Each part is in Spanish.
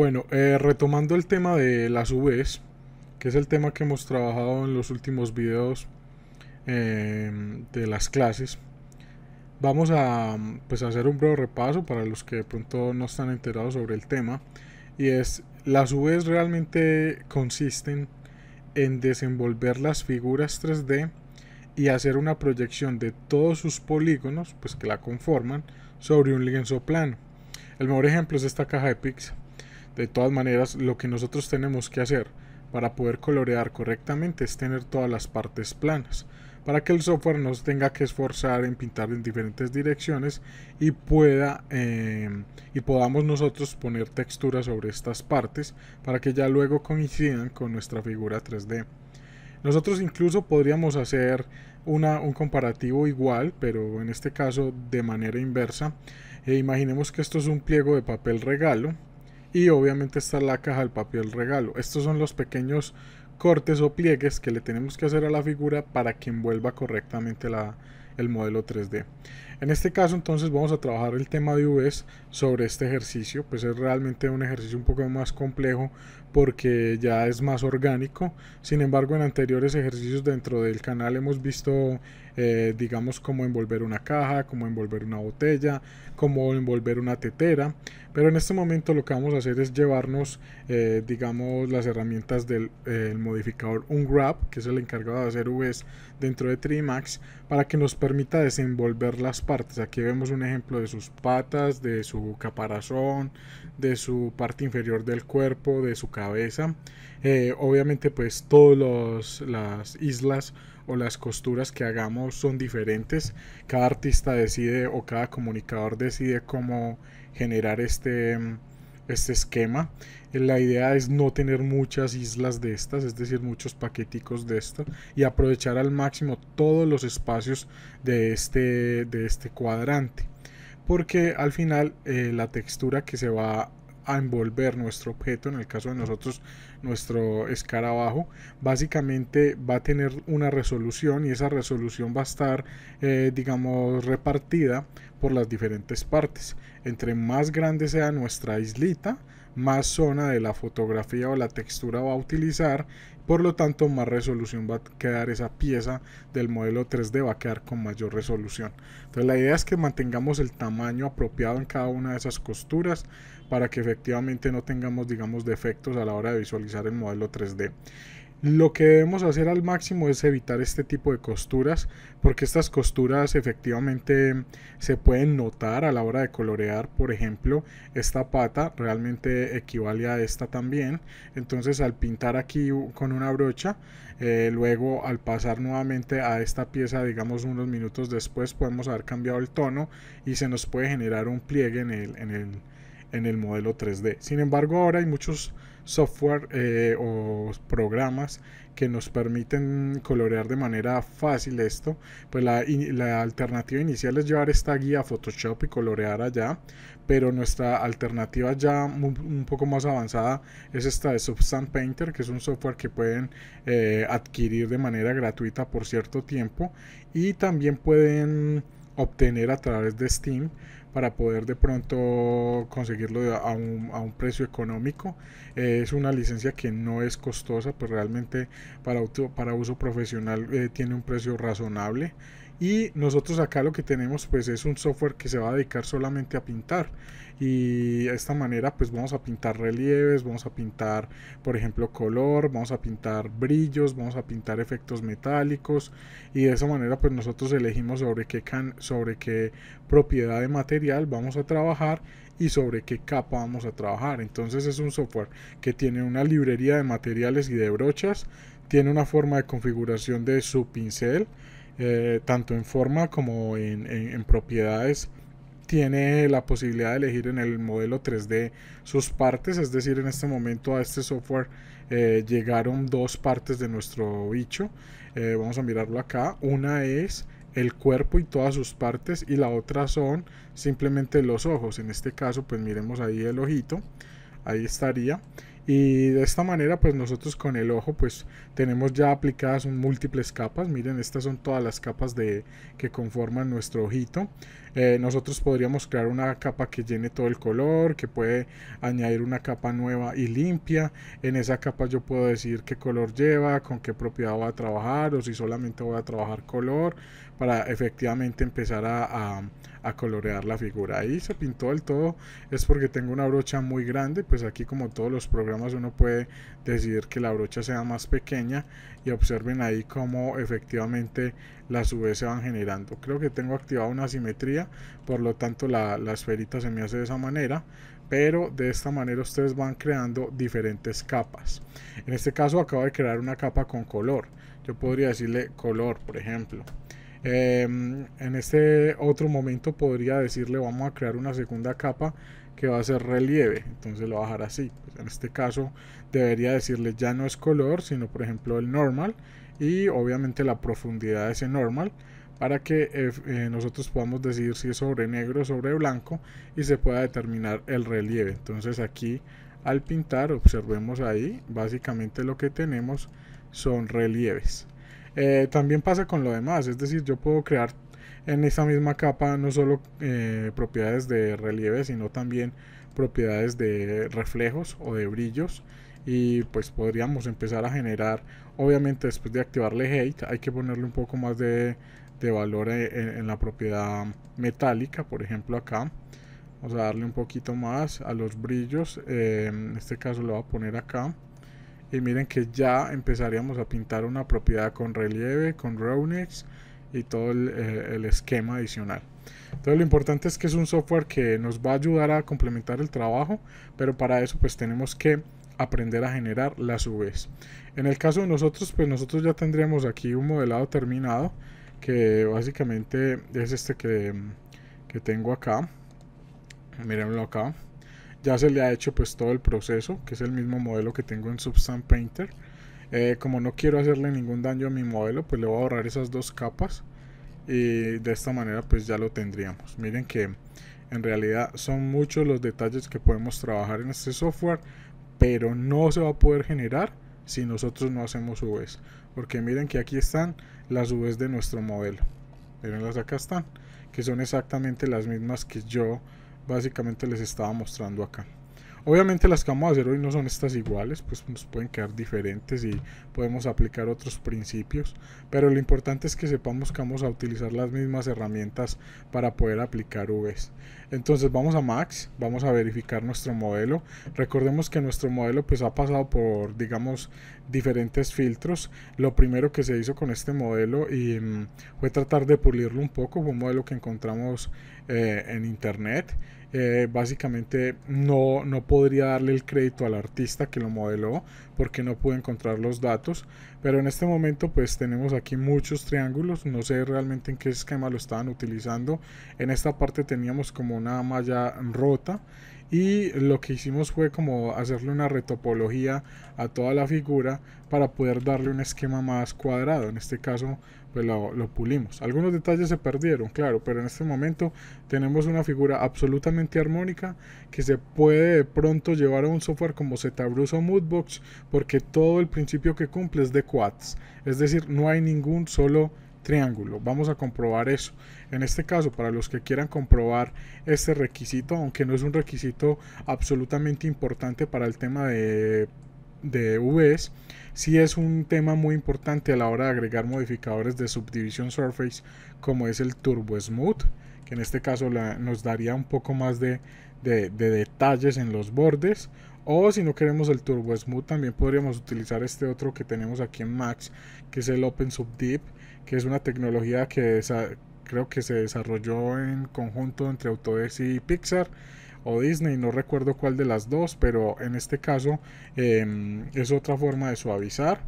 Bueno, eh, retomando el tema de las UVs, que es el tema que hemos trabajado en los últimos videos em, de las clases, vamos a pues, hacer un breve repaso para los que de pronto no están enterados sobre el tema. Y es, las UVs realmente consisten en desenvolver las figuras 3D y hacer una proyección de todos sus polígonos pues, que la conforman sobre un lienzo plano. El mejor ejemplo es esta caja de pizza. De todas maneras, lo que nosotros tenemos que hacer para poder colorear correctamente es tener todas las partes planas, para que el software no tenga que esforzar en pintar en diferentes direcciones y, pueda, em, y podamos nosotros poner textura sobre estas partes para que ya luego coincidan con nuestra figura 3D. Nosotros incluso podríamos hacer un comparativo igual, pero en este caso de manera inversa. E imaginemos que esto es un pliego de papel regalo y obviamente está la caja del papel regalo. Estos son los pequeños cortes o pliegues que le tenemos que hacer a la figura para que envuelva correctamente la, el modelo 3D. En este caso entonces vamos a trabajar el tema de UVs sobre este ejercicio, pues es realmente un ejercicio un poco más complejo porque ya es más orgánico. Sin embargo, en anteriores ejercicios dentro del canal hemos visto, eh, digamos, cómo envolver una caja, como envolver una botella, como envolver una tetera. Pero en este momento lo que vamos a hacer es llevarnos, eh, digamos, las herramientas del modificador Ungrab, que es el encargado de hacer UVs dentro de Trimax, para que nos permita desenvolver las partes. Aquí vemos un ejemplo de sus patas, de su caparazón, de su parte inferior del cuerpo, de su cabeza. Eh, obviamente pues todas las islas o las costuras que hagamos son diferentes. Cada artista decide o cada comunicador decide cómo generar este, este esquema. La idea es no tener muchas islas de estas, es decir, muchos paqueticos de esto y aprovechar al máximo todos los espacios de este, de este cuadrante porque al final eh, la textura que se va a envolver nuestro objeto, en el caso de nosotros nuestro escarabajo, básicamente va a tener una resolución y esa resolución va a estar, eh, digamos, repartida por las diferentes partes. Entre más grande sea nuestra islita, más zona de la fotografía o la textura va a utilizar por lo tanto, más resolución va a quedar esa pieza del modelo 3D, va a quedar con mayor resolución. Entonces la idea es que mantengamos el tamaño apropiado en cada una de esas costuras para que efectivamente no tengamos, digamos, defectos a la hora de visualizar el modelo 3D. Lo que debemos hacer al máximo es evitar este tipo de costuras, porque estas costuras efectivamente se pueden notar a la hora de colorear. Por ejemplo, esta pata realmente equivale a esta también. Entonces al pintar aquí con una brocha, eh, luego al pasar nuevamente a esta pieza, digamos unos minutos después, podemos haber cambiado el tono y se nos puede generar un pliegue en el, en el modelo 3D. Sin embargo, ahora hay muchos software eh, o programas que nos permiten colorear de manera fácil esto, pues la, alternativa inicial es llevar esta guía a Photoshop y colorear allá, pero nuestra alternativa ya un, poco más avanzada es esta de Substance Painter, que es un software que pueden eh, adquirir de manera gratuita por cierto tiempo y también pueden obtener a través de Steam para poder de pronto conseguirlo a un, a un precio económico. Eh, es una licencia que no es costosa, pues realmente para, auto, para uso profesional eh, tiene un precio razonable y nosotros acá lo que tenemos pues es un software que se va a dedicar solamente a pintar y de esta manera pues vamos a pintar relieves, vamos a pintar por ejemplo color, vamos a pintar brillos, vamos a pintar efectos metálicos y de esa manera pues nosotros elegimos sobre qué, sobre qué propiedad de material vamos a trabajar y sobre qué capa vamos a trabajar. Entonces es un software que tiene una librería de materiales y de brochas, tiene una forma de configuración de su pincel, eh, tanto en forma como en, propiedades tiene la posibilidad de elegir en el modelo 3D sus partes, es decir, en este momento a este software eh, llegaron dos partes de nuestro bicho, eh, vamos a mirarlo acá, una es el cuerpo y todas sus partes y la otra son simplemente los ojos, en este caso pues miremos ahí el ojito, ahí estaría, y de esta manera pues nosotros con el ojo pues tenemos ya aplicadas múltiples capas miren estas son todas las capas de que conforman nuestro ojito eh, nosotros podríamos crear una capa que llene todo el color que puede añadir una capa nueva y limpia en esa capa yo puedo decir qué color lleva con qué propiedad voy a trabajar o si solamente voy a trabajar color para efectivamente empezar a a colorear la figura. Ahí se pintó del todo, es porque tengo una brocha muy grande, pues aquí como todos los programas uno puede decidir que la brocha sea más pequeña y observen ahí cómo efectivamente las UV se van generando. Creo que tengo activada una simetría, por lo tanto la, la esferita se me hace de esa manera, pero de esta manera ustedes van creando diferentes capas. En este caso acabo de crear una capa con color. Yo podría decirle color, por ejemplo. Em, en este otro momento podría decirle vamos a crear una segunda capa que va a ser relieve, entonces lo va a así. Pues en este caso debería decirle ya no es color, sino por ejemplo el normal y obviamente la profundidad es ese normal para que eh, eh, nosotros podamos decidir si es sobre negro o sobre blanco y se pueda determinar el relieve. Entonces aquí al pintar observemos ahí básicamente lo que tenemos son relieves. Eh, también pasa con lo demás, es decir, yo puedo crear en esa misma capa no solo eh, propiedades de relieve, sino también propiedades de reflejos o de brillos y pues podríamos empezar a generar obviamente después de activarle hate hay que ponerle un poco más de, valor eh, en, la propiedad metálica por ejemplo acá vamos a darle un poquito más a los brillos en este caso lo voy a poner acá y miren que ya empezaríamos a pintar una propiedad con relieve, con rownecks y todo eh, el, esquema adicional. Entonces lo importante es que es un software que nos va a ayudar a complementar el trabajo, pero para eso pues tenemos que aprender a generar las UVs. En el caso de nosotros, pues nosotros ya tendremos aquí un modelado terminado, que básicamente es este que, que tengo acá. Mírenlo acá. Ya se le ha hecho pues todo el proceso, que es el mismo modelo que tengo en Substance Painter. Eh, como no quiero hacerle ningún daño a mi modelo, pues le voy a ahorrar esas dos capas. Y de esta manera pues ya lo tendríamos. Miren que en realidad son muchos los detalles que podemos trabajar en este software, pero no se va a poder generar si nosotros no hacemos UVs. Porque miren que aquí están las UVs de nuestro modelo. las acá están, que son exactamente las mismas que yo básicamente les estaba mostrando acá. Obviamente las que vamos a hacer hoy no son estas iguales, pues nos pueden quedar diferentes y podemos aplicar otros principios, pero lo importante es que sepamos que vamos a utilizar las mismas herramientas para poder aplicar Vs. Entonces vamos a Max, vamos a verificar nuestro modelo. Recordemos que nuestro modelo pues ha pasado por, digamos, diferentes filtros. Lo primero que se hizo con este modelo y, mm, fue tratar de pulirlo un poco, fue un modelo que encontramos eh, en internet eh, básicamente no, no podría darle el crédito al artista que lo modeló porque no pude encontrar los datos. Pero en este momento pues tenemos aquí muchos triángulos, no sé realmente en qué esquema lo estaban utilizando. En esta parte teníamos como una malla rota y lo que hicimos fue como hacerle una retopología a toda la figura para poder darle un esquema más cuadrado. En este caso, pues lo, pulimos. Algunos detalles se perdieron, claro, pero en este momento tenemos una figura absolutamente armónica que se puede de pronto llevar a un software como ZBrush o Moodbox porque todo el principio que cumple es de quads. Es decir, no hay ningún solo triángulo. Vamos a comprobar eso. En este caso, para los que quieran comprobar este requisito, aunque no es un requisito absolutamente importante para el tema de de VS sí es un tema muy importante a la hora de agregar modificadores de subdivisión surface como es el turbo smooth que en este caso nos daría un poco más de, detalles en los bordes o si no queremos el turbo smooth también podríamos utilizar este otro que tenemos aquí en max que es el open subdiv que es una tecnología que creo que se desarrolló en conjunto entre Autodesk y Pixar o Disney, no recuerdo cuál de las dos, pero en este caso em, es otra forma de suavizar.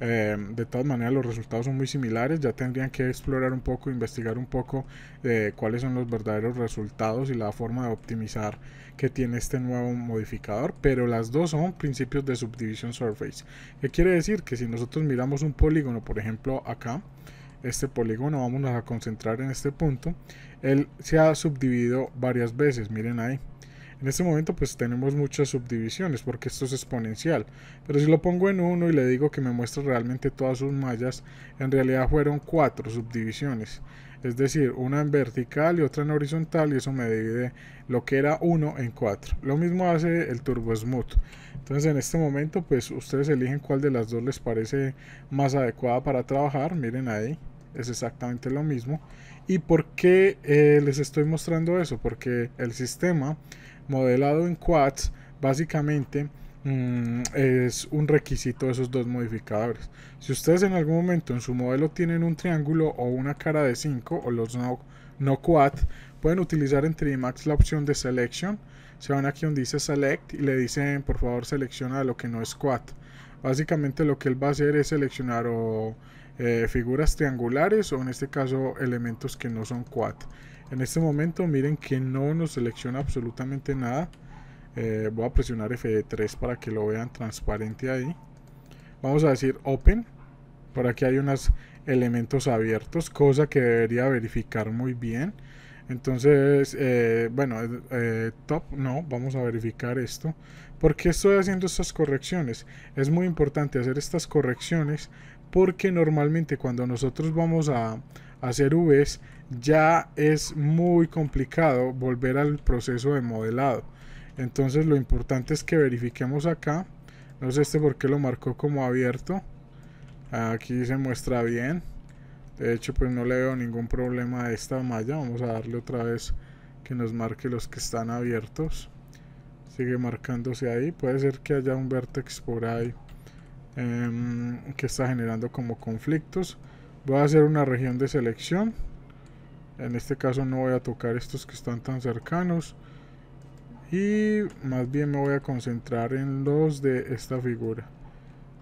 Em, de todas maneras los resultados son muy similares, ya tendrían que explorar un poco, investigar un poco eh, cuáles son los verdaderos resultados y la forma de optimizar que tiene este nuevo modificador, pero las dos son principios de subdivisión surface. ¿Qué quiere decir? Que si nosotros miramos un polígono, por ejemplo acá, este polígono vamos a concentrar en este punto él se ha subdividido varias veces miren ahí en este momento pues tenemos muchas subdivisiones porque esto es exponencial pero si lo pongo en uno y le digo que me muestre realmente todas sus mallas en realidad fueron cuatro subdivisiones es decir, una en vertical y otra en horizontal y eso me divide lo que era uno en 4. Lo mismo hace el Turbo Smooth. Entonces en este momento pues ustedes eligen cuál de las dos les parece más adecuada para trabajar, miren ahí es exactamente lo mismo. ¿Y por qué eh, les estoy mostrando eso? Porque el sistema modelado en quads básicamente mm, es un requisito de esos dos modificadores. Si ustedes en algún momento en su modelo tienen un triángulo o una cara de 5 o los no, no quad, pueden utilizar en 3 Max la opción de selection. Se van aquí donde dice select y le dicen por favor selecciona lo que no es quad. Básicamente lo que él va a hacer es seleccionar o eh, figuras triangulares o en este caso elementos que no son quad. En este momento miren que no nos selecciona absolutamente nada. Eh, voy a presionar F3 para que lo vean transparente ahí. Vamos a decir Open. Por aquí hay unos elementos abiertos, cosa que debería verificar muy bien. Entonces, eh, bueno, top no, vamos a verificar esto. porque estoy haciendo estas correcciones? Es muy importante hacer estas correcciones porque normalmente cuando nosotros vamos a, hacer Vs ya es muy complicado volver al proceso de modelado. Entonces lo importante es que verifiquemos acá. No sé este por qué lo marcó como abierto. Aquí se muestra bien. De hecho pues no le veo ningún problema a esta malla. Vamos a darle otra vez que nos marque los que están abiertos. Sigue marcándose ahí. Puede ser que haya un vertex por ahí. Em, que está generando como conflictos. Voy a hacer una región de selección. En este caso no voy a tocar estos que están tan cercanos. Y más bien me voy a concentrar en los de esta figura.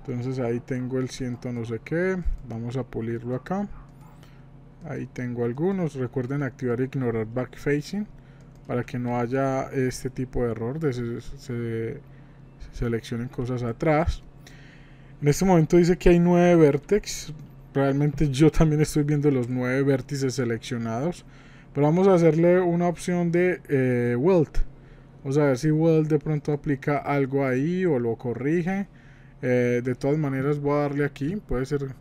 Entonces ahí tengo el ciento no sé qué. Vamos a pulirlo acá. Ahí tengo algunos. Recuerden activar e ignorar backfacing. Para que no haya este tipo de error. De se seleccionen cosas atrás. En este momento dice que hay nueve vértices. Realmente yo también estoy viendo los nueve vértices seleccionados. Pero vamos a hacerle una opción de eh, Weld. Vamos a ver si Weld de pronto aplica algo ahí o lo corrige. Eh, de todas maneras voy a darle aquí. Puede ser,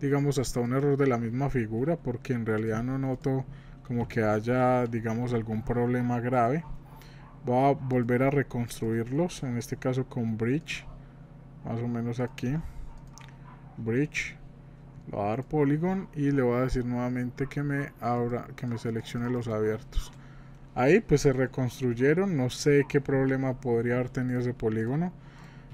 digamos, hasta un error de la misma figura. Porque en realidad no noto como que haya, digamos, algún problema grave. Voy a volver a reconstruirlos. En este caso con Bridge más o menos aquí bridge le voy a dar polygon y le voy a decir nuevamente que me abra que me seleccione los abiertos ahí pues se reconstruyeron no sé qué problema podría haber tenido ese polígono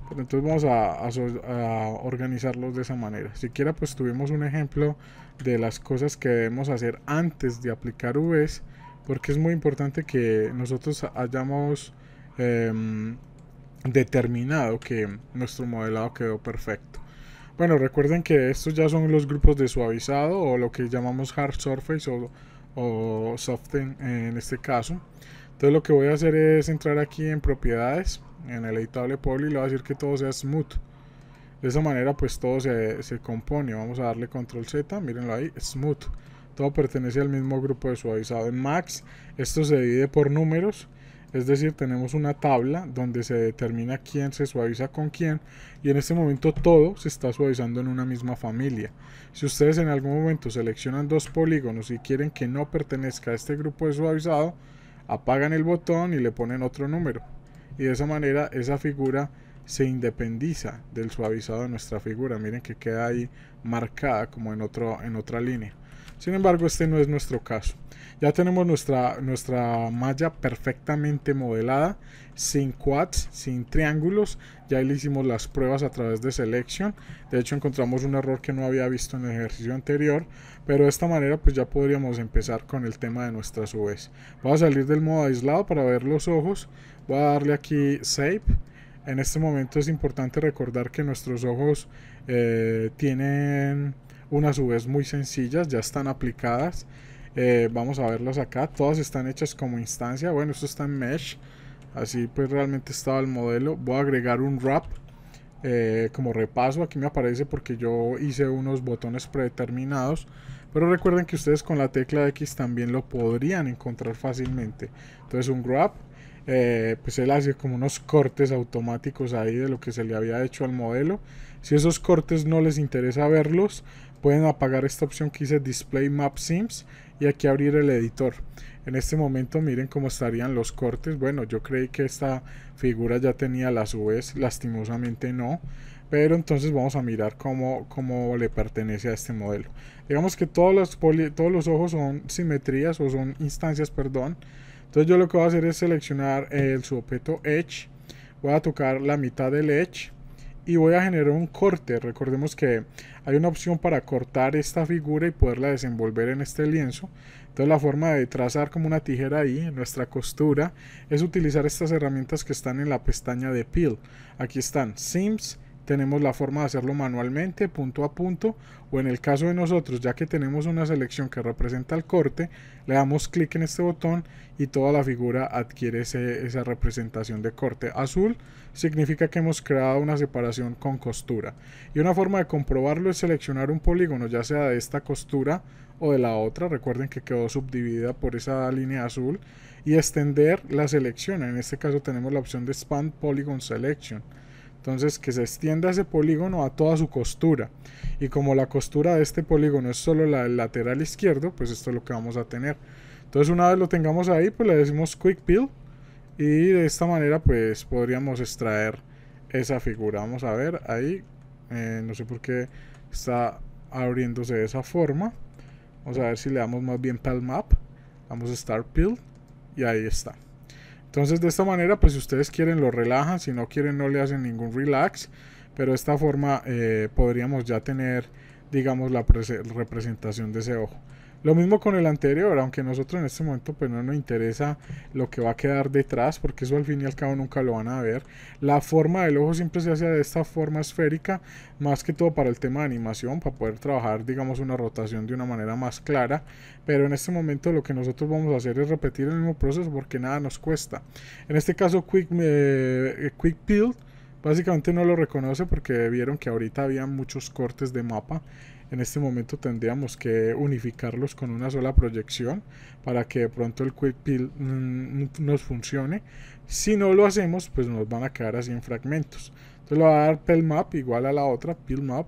pero entonces vamos a, organizarlos de esa manera siquiera pues tuvimos un ejemplo de las cosas que debemos hacer antes de aplicar UVs porque es muy importante que nosotros hayamos em, determinado que nuestro modelado quedó perfecto. Bueno, recuerden que estos ya son los grupos de suavizado o lo que llamamos hard surface o, o soft en, este caso. Entonces lo que voy a hacer es entrar aquí en propiedades, en el editable poly, le voy a decir que todo sea smooth. De esa manera pues todo se, se compone. Vamos a darle control Z, mírenlo ahí, smooth. Todo pertenece al mismo grupo de suavizado. En max esto se divide por números es decir, tenemos una tabla donde se determina quién se suaviza con quién y en este momento todo se está suavizando en una misma familia. Si ustedes en algún momento seleccionan dos polígonos y quieren que no pertenezca a este grupo de suavizado, apagan el botón y le ponen otro número. Y de esa manera esa figura se independiza del suavizado de nuestra figura. Miren que queda ahí marcada como en, otro, en otra línea. Sin embargo, este no es nuestro caso. Ya tenemos nuestra, nuestra malla perfectamente modelada, sin quads, sin triángulos. Ya le hicimos las pruebas a través de Selection. De hecho encontramos un error que no había visto en el ejercicio anterior. Pero de esta manera pues ya podríamos empezar con el tema de nuestras UVs. Voy a salir del modo aislado para ver los ojos. Voy a darle aquí Save. En este momento es importante recordar que nuestros ojos eh, tienen unas UVs muy sencillas, ya están aplicadas. Eh, vamos a verlos acá. Todas están hechas como instancia. Bueno, esto está en mesh. Así pues realmente estaba el modelo. Voy a agregar un wrap. Eh, como repaso aquí me aparece porque yo hice unos botones predeterminados. Pero recuerden que ustedes con la tecla X también lo podrían encontrar fácilmente. Entonces un wrap. Eh, pues él hace como unos cortes automáticos ahí de lo que se le había hecho al modelo. Si esos cortes no les interesa verlos, pueden apagar esta opción que dice Display Map Sims y aquí abrir el editor. En este momento miren cómo estarían los cortes. Bueno, yo creí que esta figura ya tenía las UVs, lastimosamente no. Pero entonces vamos a mirar cómo, cómo le pertenece a este modelo. Digamos que todos los, todos los ojos son simetrías o son instancias, perdón. Entonces yo lo que voy a hacer es seleccionar el sujeto Edge. Voy a tocar la mitad del Edge y voy a generar un corte. Recordemos que hay una opción para cortar esta figura y poderla desenvolver en este lienzo. Entonces la forma de trazar como una tijera ahí en nuestra costura es utilizar estas herramientas que están en la pestaña de Peel. Aquí están Sims, tenemos la forma de hacerlo manualmente, punto a punto, o en el caso de nosotros, ya que tenemos una selección que representa el corte, le damos clic en este botón y toda la figura adquiere esa representación de corte. Azul significa que hemos creado una separación con costura. Y una forma de comprobarlo es seleccionar un polígono, ya sea de esta costura o de la otra, recuerden que quedó subdividida por esa línea azul, y extender la selección. En este caso tenemos la opción de Expand Polygon Selection entonces que se extienda ese polígono a toda su costura. Y como la costura de este polígono es solo la del lateral izquierdo, pues esto es lo que vamos a tener. Entonces una vez lo tengamos ahí, pues le decimos Quick Peel. Y de esta manera pues podríamos extraer esa figura. Vamos a ver ahí. Eh, no sé por qué está abriéndose de esa forma. Vamos a ver si le damos más bien Map. Vamos a Start Peel. Y ahí está. Entonces de esta manera, pues si ustedes quieren lo relajan, si no quieren no le hacen ningún relax, pero de esta forma eh, podríamos ya tener, digamos, la representación de ese ojo. Lo mismo con el anterior, aunque nosotros en este momento pues no nos interesa lo que va a quedar detrás, porque eso al fin y al cabo nunca lo van a ver. La forma del ojo siempre se hace de esta forma esférica, más que todo para el tema de animación, para poder trabajar digamos una rotación de una manera más clara, pero en este momento lo que nosotros vamos a hacer es repetir el mismo proceso porque nada nos cuesta. En este caso Quick, eh, eh, quick Build básicamente no lo reconoce porque vieron que ahorita había muchos cortes de mapa en este momento tendríamos que unificarlos con una sola proyección para que de pronto el quick mm, mm, nos funcione. Si no lo hacemos, pues nos van a quedar así en fragmentos. Entonces le voy a dar peel map igual a la otra, peel map.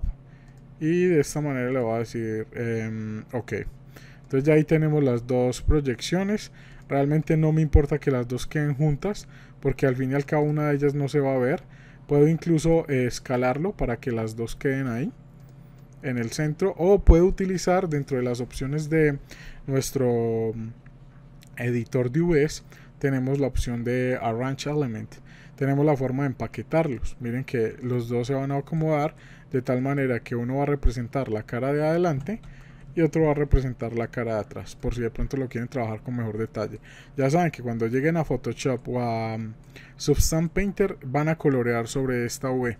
Y de esta manera le voy a decir em, ok. Entonces ya ahí tenemos las dos proyecciones. Realmente no me importa que las dos queden juntas porque al fin y al cabo una de ellas no se va a ver. Puedo incluso eh, escalarlo para que las dos queden ahí en el centro o puede utilizar dentro de las opciones de nuestro mm, editor de UVs tenemos la opción de Arrange Element. Tenemos la forma de empaquetarlos. Miren que los dos se van a acomodar de tal manera que uno va a representar la cara de adelante y otro va a representar la cara de atrás, por si de pronto lo quieren trabajar con mejor detalle. Ya saben que cuando lleguen a Photoshop o a mm, Substance Painter van a colorear sobre esta V.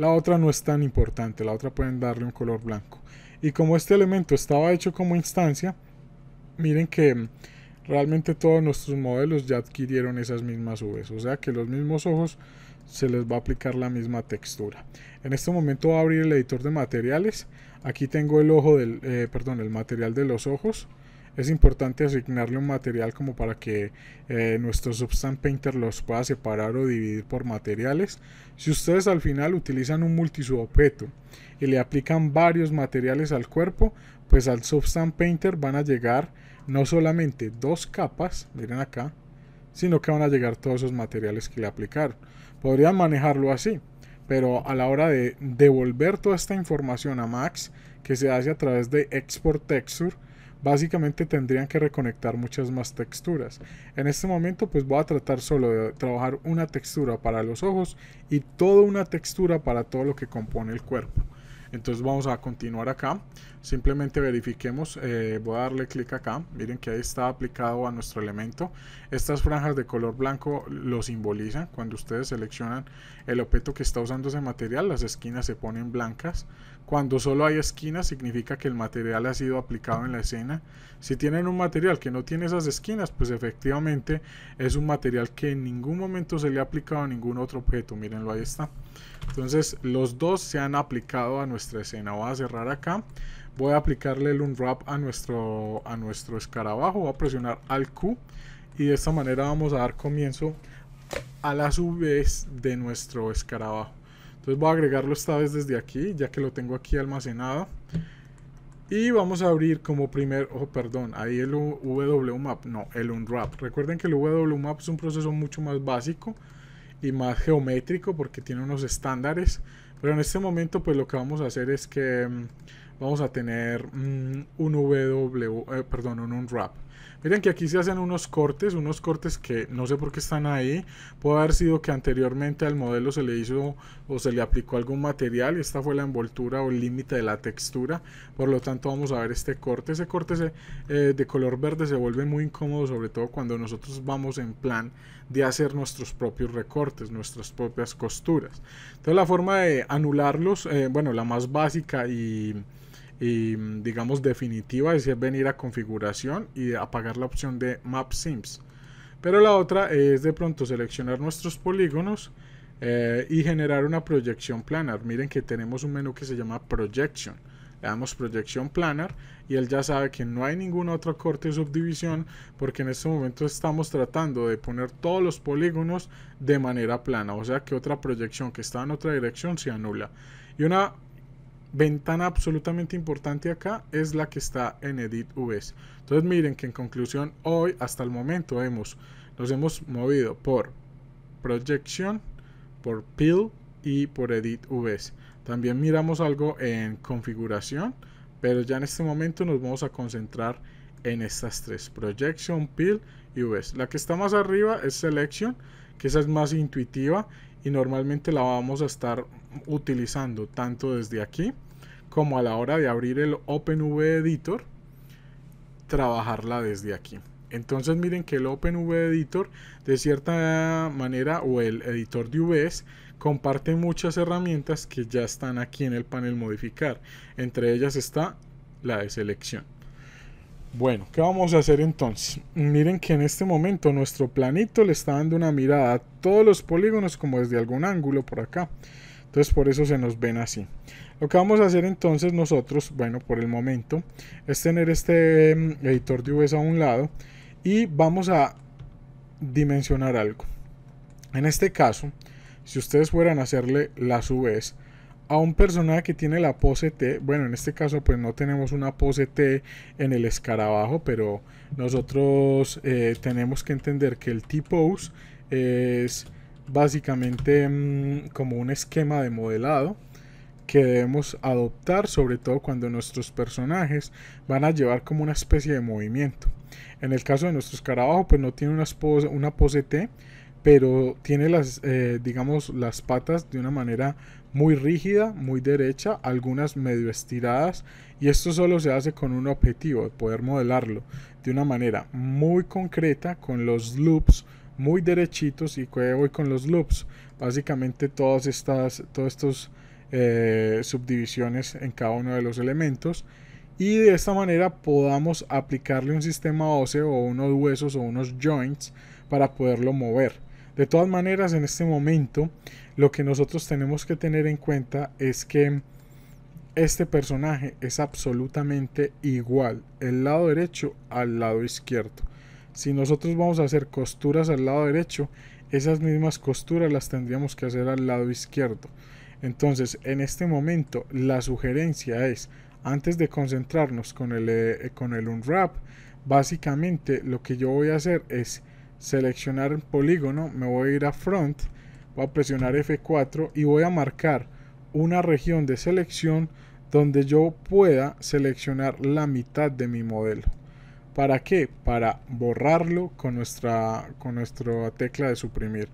La otra no es tan importante, la otra pueden darle un color blanco. Y como este elemento estaba hecho como instancia, miren que mm, realmente todos nuestros modelos ya adquirieron esas mismas UVs, o sea que los mismos ojos se les va a aplicar la misma textura. En este momento voy a abrir el editor de materiales. Aquí tengo el ojo del, eh, perdón, el material de los ojos es importante asignarle un material como para que eh, nuestro Substance Painter los pueda separar o dividir por materiales. Si ustedes al final utilizan un objeto y le aplican varios materiales al cuerpo, pues al Substance Painter van a llegar no solamente dos capas, miren acá, sino que van a llegar todos esos materiales que le aplicaron. Podrían manejarlo así, pero a la hora de devolver toda esta información a Max, que se hace a través de Export Texture, básicamente tendrían que reconectar muchas más texturas. En este momento pues voy a tratar solo de trabajar una textura para los ojos y toda una textura para todo lo que compone el cuerpo. Entonces vamos a continuar acá, simplemente verifiquemos, eh, voy a darle clic acá, miren que ahí está aplicado a nuestro elemento. Estas franjas de color blanco lo simbolizan, cuando ustedes seleccionan el objeto que está usando ese material, las esquinas se ponen blancas. Cuando solo hay esquinas significa que el material ha sido aplicado en la escena. Si tienen un material que no tiene esas esquinas, pues efectivamente es un material que en ningún momento se le ha aplicado a ningún otro objeto. Mírenlo, ahí está. Entonces los dos se han aplicado a nuestra escena. Voy a cerrar acá. Voy a aplicarle el unwrap a nuestro, a nuestro escarabajo. Voy a presionar al Q. Y de esta manera vamos a dar comienzo a la subes de nuestro escarabajo. Entonces voy a agregarlo esta vez desde aquí, ya que lo tengo aquí almacenado. Y vamos a abrir como primer, oh perdón, ahí el WMAP, no, el Unwrap. Recuerden que el WMAP es un proceso mucho más básico y más geométrico porque tiene unos estándares. Pero en este momento pues lo que vamos a hacer es que mm, vamos a tener mm, un W, eh, perdón, un Unwrap. Miren que aquí se hacen unos cortes, unos cortes que no sé por qué están ahí. Puede haber sido que anteriormente al modelo se le hizo o se le aplicó algún material y esta fue la envoltura o el límite de la textura. Por lo tanto vamos a ver este corte. Ese corte eh, de color verde se vuelve muy incómodo sobre todo cuando nosotros vamos en plan de hacer nuestros propios recortes, nuestras propias costuras. Entonces la forma de anularlos, eh, bueno la más básica y y, mm, digamos definitiva es venir a configuración y apagar la opción de map sims pero la otra es de pronto seleccionar nuestros polígonos eh, y generar una proyección planar miren que tenemos un menú que se llama projection le damos proyección planar y él ya sabe que no hay ningún otro corte de subdivisión porque en este momento estamos tratando de poner todos los polígonos de manera plana, o sea que otra proyección que está en otra dirección se anula. Y una ventana absolutamente importante acá es la que está en Edit VS. Entonces miren que en conclusión hoy hasta el momento hemos, nos hemos movido por Projection, por pill y por Edit VS. También miramos algo en configuración, pero ya en este momento nos vamos a concentrar en estas tres, Projection, Pill y VS. La que está más arriba es Selection, que esa es más intuitiva y normalmente la vamos a estar utilizando tanto desde aquí como a la hora de abrir el OpenV Editor, trabajarla desde aquí. Entonces miren que el OpenV Editor de cierta manera o el editor de UVs comparte muchas herramientas que ya están aquí en el panel modificar. Entre ellas está la de selección. Bueno, ¿qué vamos a hacer entonces? Miren que en este momento nuestro planito le está dando una mirada a todos los polígonos como desde algún ángulo por acá. Entonces por eso se nos ven así. Lo que vamos a hacer entonces nosotros, bueno, por el momento, es tener este mm, editor de UVs a un lado y vamos a dimensionar algo. En este caso, si ustedes fueran a hacerle las UVs a un personaje que tiene la pose T, bueno, en este caso pues no tenemos una pose T en el escarabajo, pero nosotros eh, tenemos que entender que el T-pose es básicamente mm, como un esquema de modelado que debemos adoptar, sobre todo cuando nuestros personajes van a llevar como una especie de movimiento. En el caso de nuestro escarabajo, pues no tiene una, pose, una pose T, pero tiene las, eh, digamos, las patas de una manera muy rígida, muy derecha, algunas medio estiradas, y esto solo se hace con un objetivo, de poder modelarlo de una manera muy concreta con los loops muy derechitos y voy con los loops. Básicamente todas estas, todas estas eh, subdivisiones en cada uno de los elementos. Y de esta manera podamos aplicarle un sistema óseo o unos huesos o unos joints para poderlo mover. De todas maneras, en este momento, lo que nosotros tenemos que tener en cuenta es que este personaje es absolutamente igual, el lado derecho al lado izquierdo. Si nosotros vamos a hacer costuras al lado derecho, esas mismas costuras las tendríamos que hacer al lado izquierdo. Entonces, en este momento, la sugerencia es, antes de concentrarnos con el, eh, con el unwrap, básicamente lo que yo voy a hacer es seleccionar el polígono, me voy a ir a front, voy a presionar F4 y voy a marcar una región de selección donde yo pueda seleccionar la mitad de mi modelo. ¿Para qué? Para borrarlo con nuestra, con nuestra tecla de suprimir.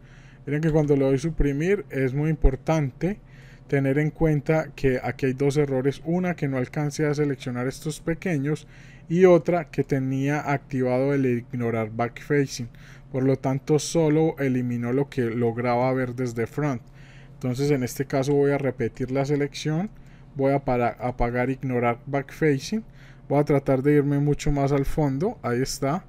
Miren que cuando le doy suprimir es muy importante tener en cuenta que aquí hay dos errores. Una que no alcancé a seleccionar estos pequeños y otra que tenía activado el ignorar backfacing. Por lo tanto solo eliminó lo que lograba ver desde front. Entonces en este caso voy a repetir la selección. Voy a para, apagar ignorar backfacing Voy a tratar de irme mucho más al fondo. Ahí está.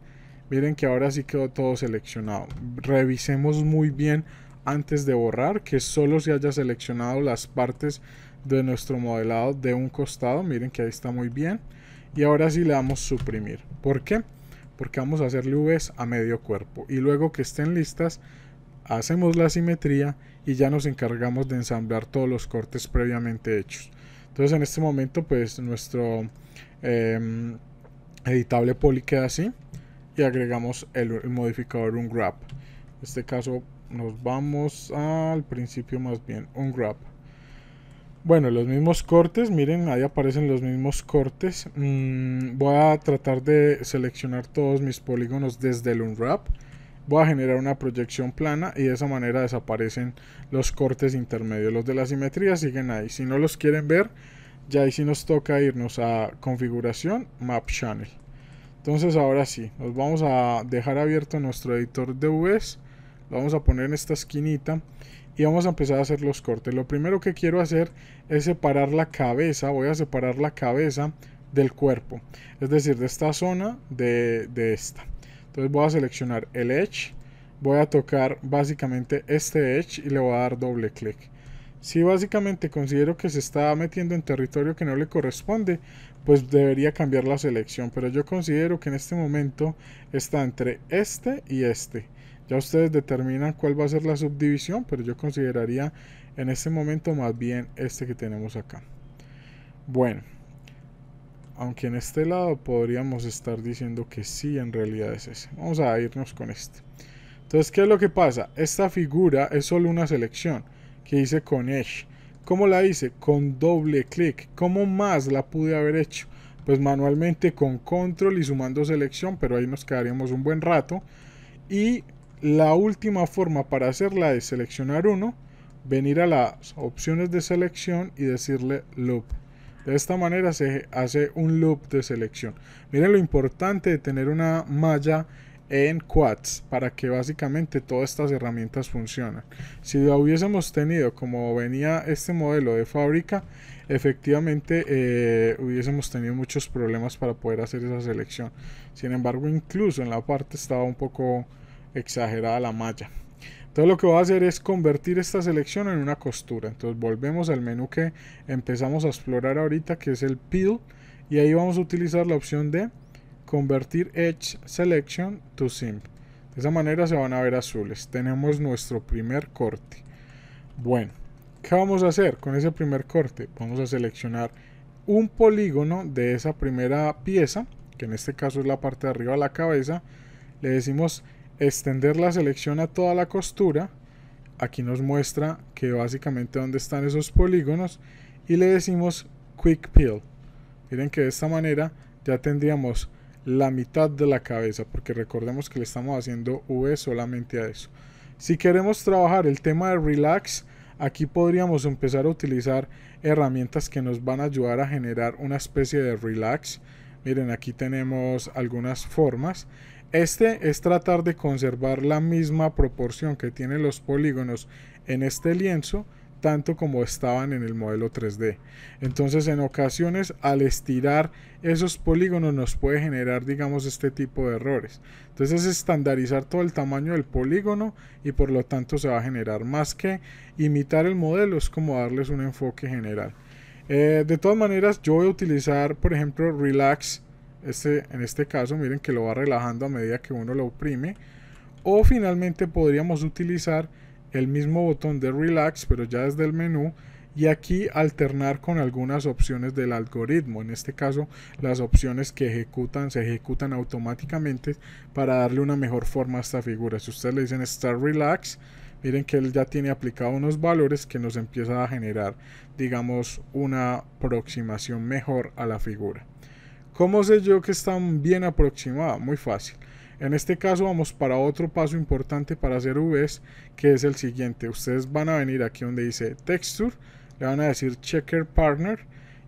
Miren que ahora sí quedó todo seleccionado. Revisemos muy bien antes de borrar que solo se haya seleccionado las partes de nuestro modelado de un costado. Miren que ahí está muy bien. Y ahora sí le damos suprimir. ¿Por qué? Porque vamos a hacerle UVs a medio cuerpo. Y luego que estén listas, hacemos la simetría y ya nos encargamos de ensamblar todos los cortes previamente hechos. Entonces en este momento pues nuestro Em, editable poly queda así y agregamos el, modificador un en este caso nos vamos al principio más bien un bueno los mismos cortes miren ahí aparecen los mismos cortes mm, voy a tratar de seleccionar todos mis polígonos desde el unwrap voy a generar una proyección plana y de esa manera desaparecen los cortes intermedios los de la simetría siguen ahí si no los quieren ver ya ahí sí nos toca irnos a configuración, map channel. Entonces ahora sí, nos vamos a dejar abierto nuestro editor de UVs. Lo vamos a poner en esta esquinita y vamos a empezar a hacer los cortes. Lo primero que quiero hacer es separar la cabeza, voy a separar la cabeza del cuerpo, es decir, de esta zona de, de esta. Entonces voy a seleccionar el edge, voy a tocar básicamente este edge y le voy a dar doble clic si básicamente considero que se está metiendo en territorio que no le corresponde, pues debería cambiar la selección. Pero yo considero que en este momento está entre este y este. Ya ustedes determinan cuál va a ser la subdivisión, pero yo consideraría en este momento más bien este que tenemos acá. Bueno, aunque en este lado podríamos estar diciendo que sí, en realidad es ese. Vamos a irnos con este. Entonces, ¿qué es lo que pasa? Esta figura es solo una selección que hice con Edge. ¿Cómo la hice? Con doble clic. ¿Cómo más la pude haber hecho? Pues manualmente con control y sumando selección, pero ahí nos quedaríamos un buen rato. Y la última forma para hacerla es seleccionar uno, venir a las opciones de selección y decirle loop. De esta manera se hace un loop de selección. Miren lo importante de tener una malla en Quads para que básicamente todas estas herramientas funcionen. Si hubiésemos tenido como venía este modelo de fábrica, efectivamente eh, hubiésemos tenido muchos problemas para poder hacer esa selección. Sin embargo, incluso en la parte estaba un poco exagerada la malla. Entonces lo que voy a hacer es convertir esta selección en una costura. Entonces volvemos al menú que empezamos a explorar ahorita que es el Peel y ahí vamos a utilizar la opción de convertir Edge Selection to Simp. De esa manera se van a ver azules. Tenemos nuestro primer corte. Bueno, ¿qué vamos a hacer con ese primer corte? Vamos a seleccionar un polígono de esa primera pieza, que en este caso es la parte de arriba de la cabeza. Le decimos extender la selección a toda la costura. Aquí nos muestra que básicamente dónde están esos polígonos. Y le decimos Quick Peel. Miren que de esta manera ya tendríamos la mitad de la cabeza, porque recordemos que le estamos haciendo V e solamente a eso. Si queremos trabajar el tema de relax, aquí podríamos empezar a utilizar herramientas que nos van a ayudar a generar una especie de relax. Miren, aquí tenemos algunas formas. Este es tratar de conservar la misma proporción que tienen los polígonos en este lienzo tanto como estaban en el modelo 3D. Entonces en ocasiones al estirar esos polígonos nos puede generar digamos este tipo de errores. Entonces es estandarizar todo el tamaño del polígono y por lo tanto se va a generar más que imitar el modelo, es como darles un enfoque general. Eh, de todas maneras yo voy a utilizar por ejemplo Relax, este, en este caso miren que lo va relajando a medida que uno lo oprime. O finalmente podríamos utilizar el mismo botón de relax, pero ya desde el menú, y aquí alternar con algunas opciones del algoritmo. En este caso, las opciones que ejecutan se ejecutan automáticamente para darle una mejor forma a esta figura. Si ustedes le dicen Start Relax, miren que él ya tiene aplicado unos valores que nos empieza a generar, digamos, una aproximación mejor a la figura. ¿Cómo sé yo que está bien aproximada? Muy fácil. En este caso vamos para otro paso importante para hacer UVs, que es el siguiente. Ustedes van a venir aquí donde dice Texture, le van a decir Checker Partner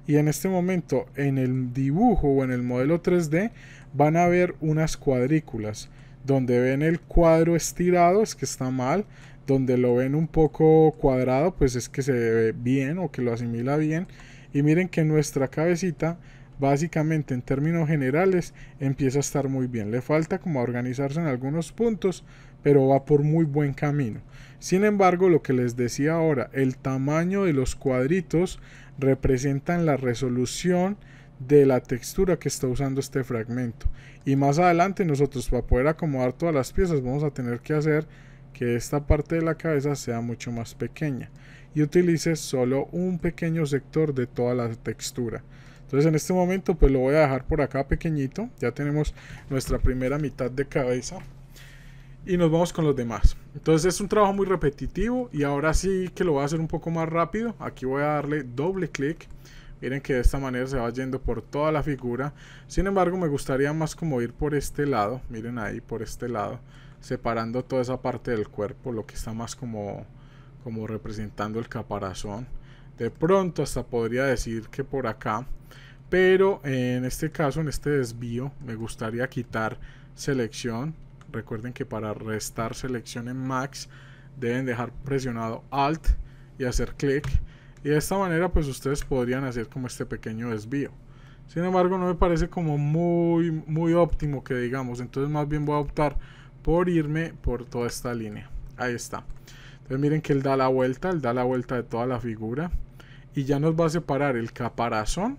y en este momento en el dibujo o en el modelo 3D van a ver unas cuadrículas. Donde ven el cuadro estirado es que está mal, donde lo ven un poco cuadrado pues es que se ve bien o que lo asimila bien. Y miren que nuestra cabecita básicamente en términos generales empieza a estar muy bien. Le falta como organizarse en algunos puntos, pero va por muy buen camino. Sin embargo, lo que les decía ahora, el tamaño de los cuadritos representan la resolución de la textura que está usando este fragmento. Y más adelante nosotros para poder acomodar todas las piezas vamos a tener que hacer que esta parte de la cabeza sea mucho más pequeña y utilice solo un pequeño sector de toda la textura. Entonces en este momento pues lo voy a dejar por acá pequeñito. Ya tenemos nuestra primera mitad de cabeza. Y nos vamos con los demás. Entonces es un trabajo muy repetitivo y ahora sí que lo voy a hacer un poco más rápido. Aquí voy a darle doble clic. Miren que de esta manera se va yendo por toda la figura. Sin embargo me gustaría más como ir por este lado. Miren ahí por este lado. Separando toda esa parte del cuerpo. Lo que está más como, como representando el caparazón. De pronto hasta podría decir que por acá pero en este caso, en este desvío, me gustaría quitar selección. Recuerden que para restar selección en Max deben dejar presionado Alt y hacer clic. Y de esta manera pues ustedes podrían hacer como este pequeño desvío. Sin embargo no me parece como muy, muy óptimo que digamos. Entonces más bien voy a optar por irme por toda esta línea. Ahí está. Entonces miren que él da la vuelta, él da la vuelta de toda la figura. Y ya nos va a separar el caparazón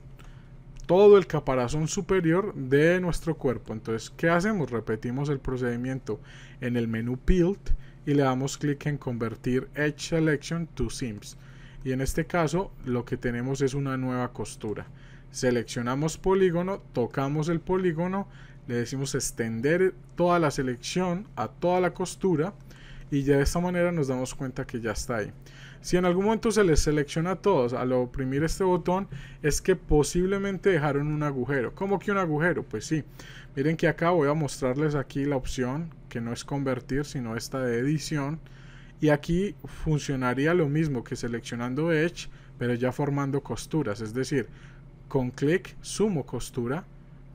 todo el caparazón superior de nuestro cuerpo. Entonces, ¿qué hacemos? Repetimos el procedimiento en el menú Build y le damos clic en convertir Edge Selection to Sims. Y en este caso lo que tenemos es una nueva costura. Seleccionamos polígono, tocamos el polígono, le decimos extender toda la selección a toda la costura y ya de esta manera nos damos cuenta que ya está ahí. Si en algún momento se les selecciona a todos al oprimir este botón es que posiblemente dejaron un agujero. ¿Cómo que un agujero? Pues sí. Miren que acá voy a mostrarles aquí la opción que no es convertir sino esta de edición. Y aquí funcionaría lo mismo que seleccionando Edge pero ya formando costuras. Es decir, con clic sumo costura,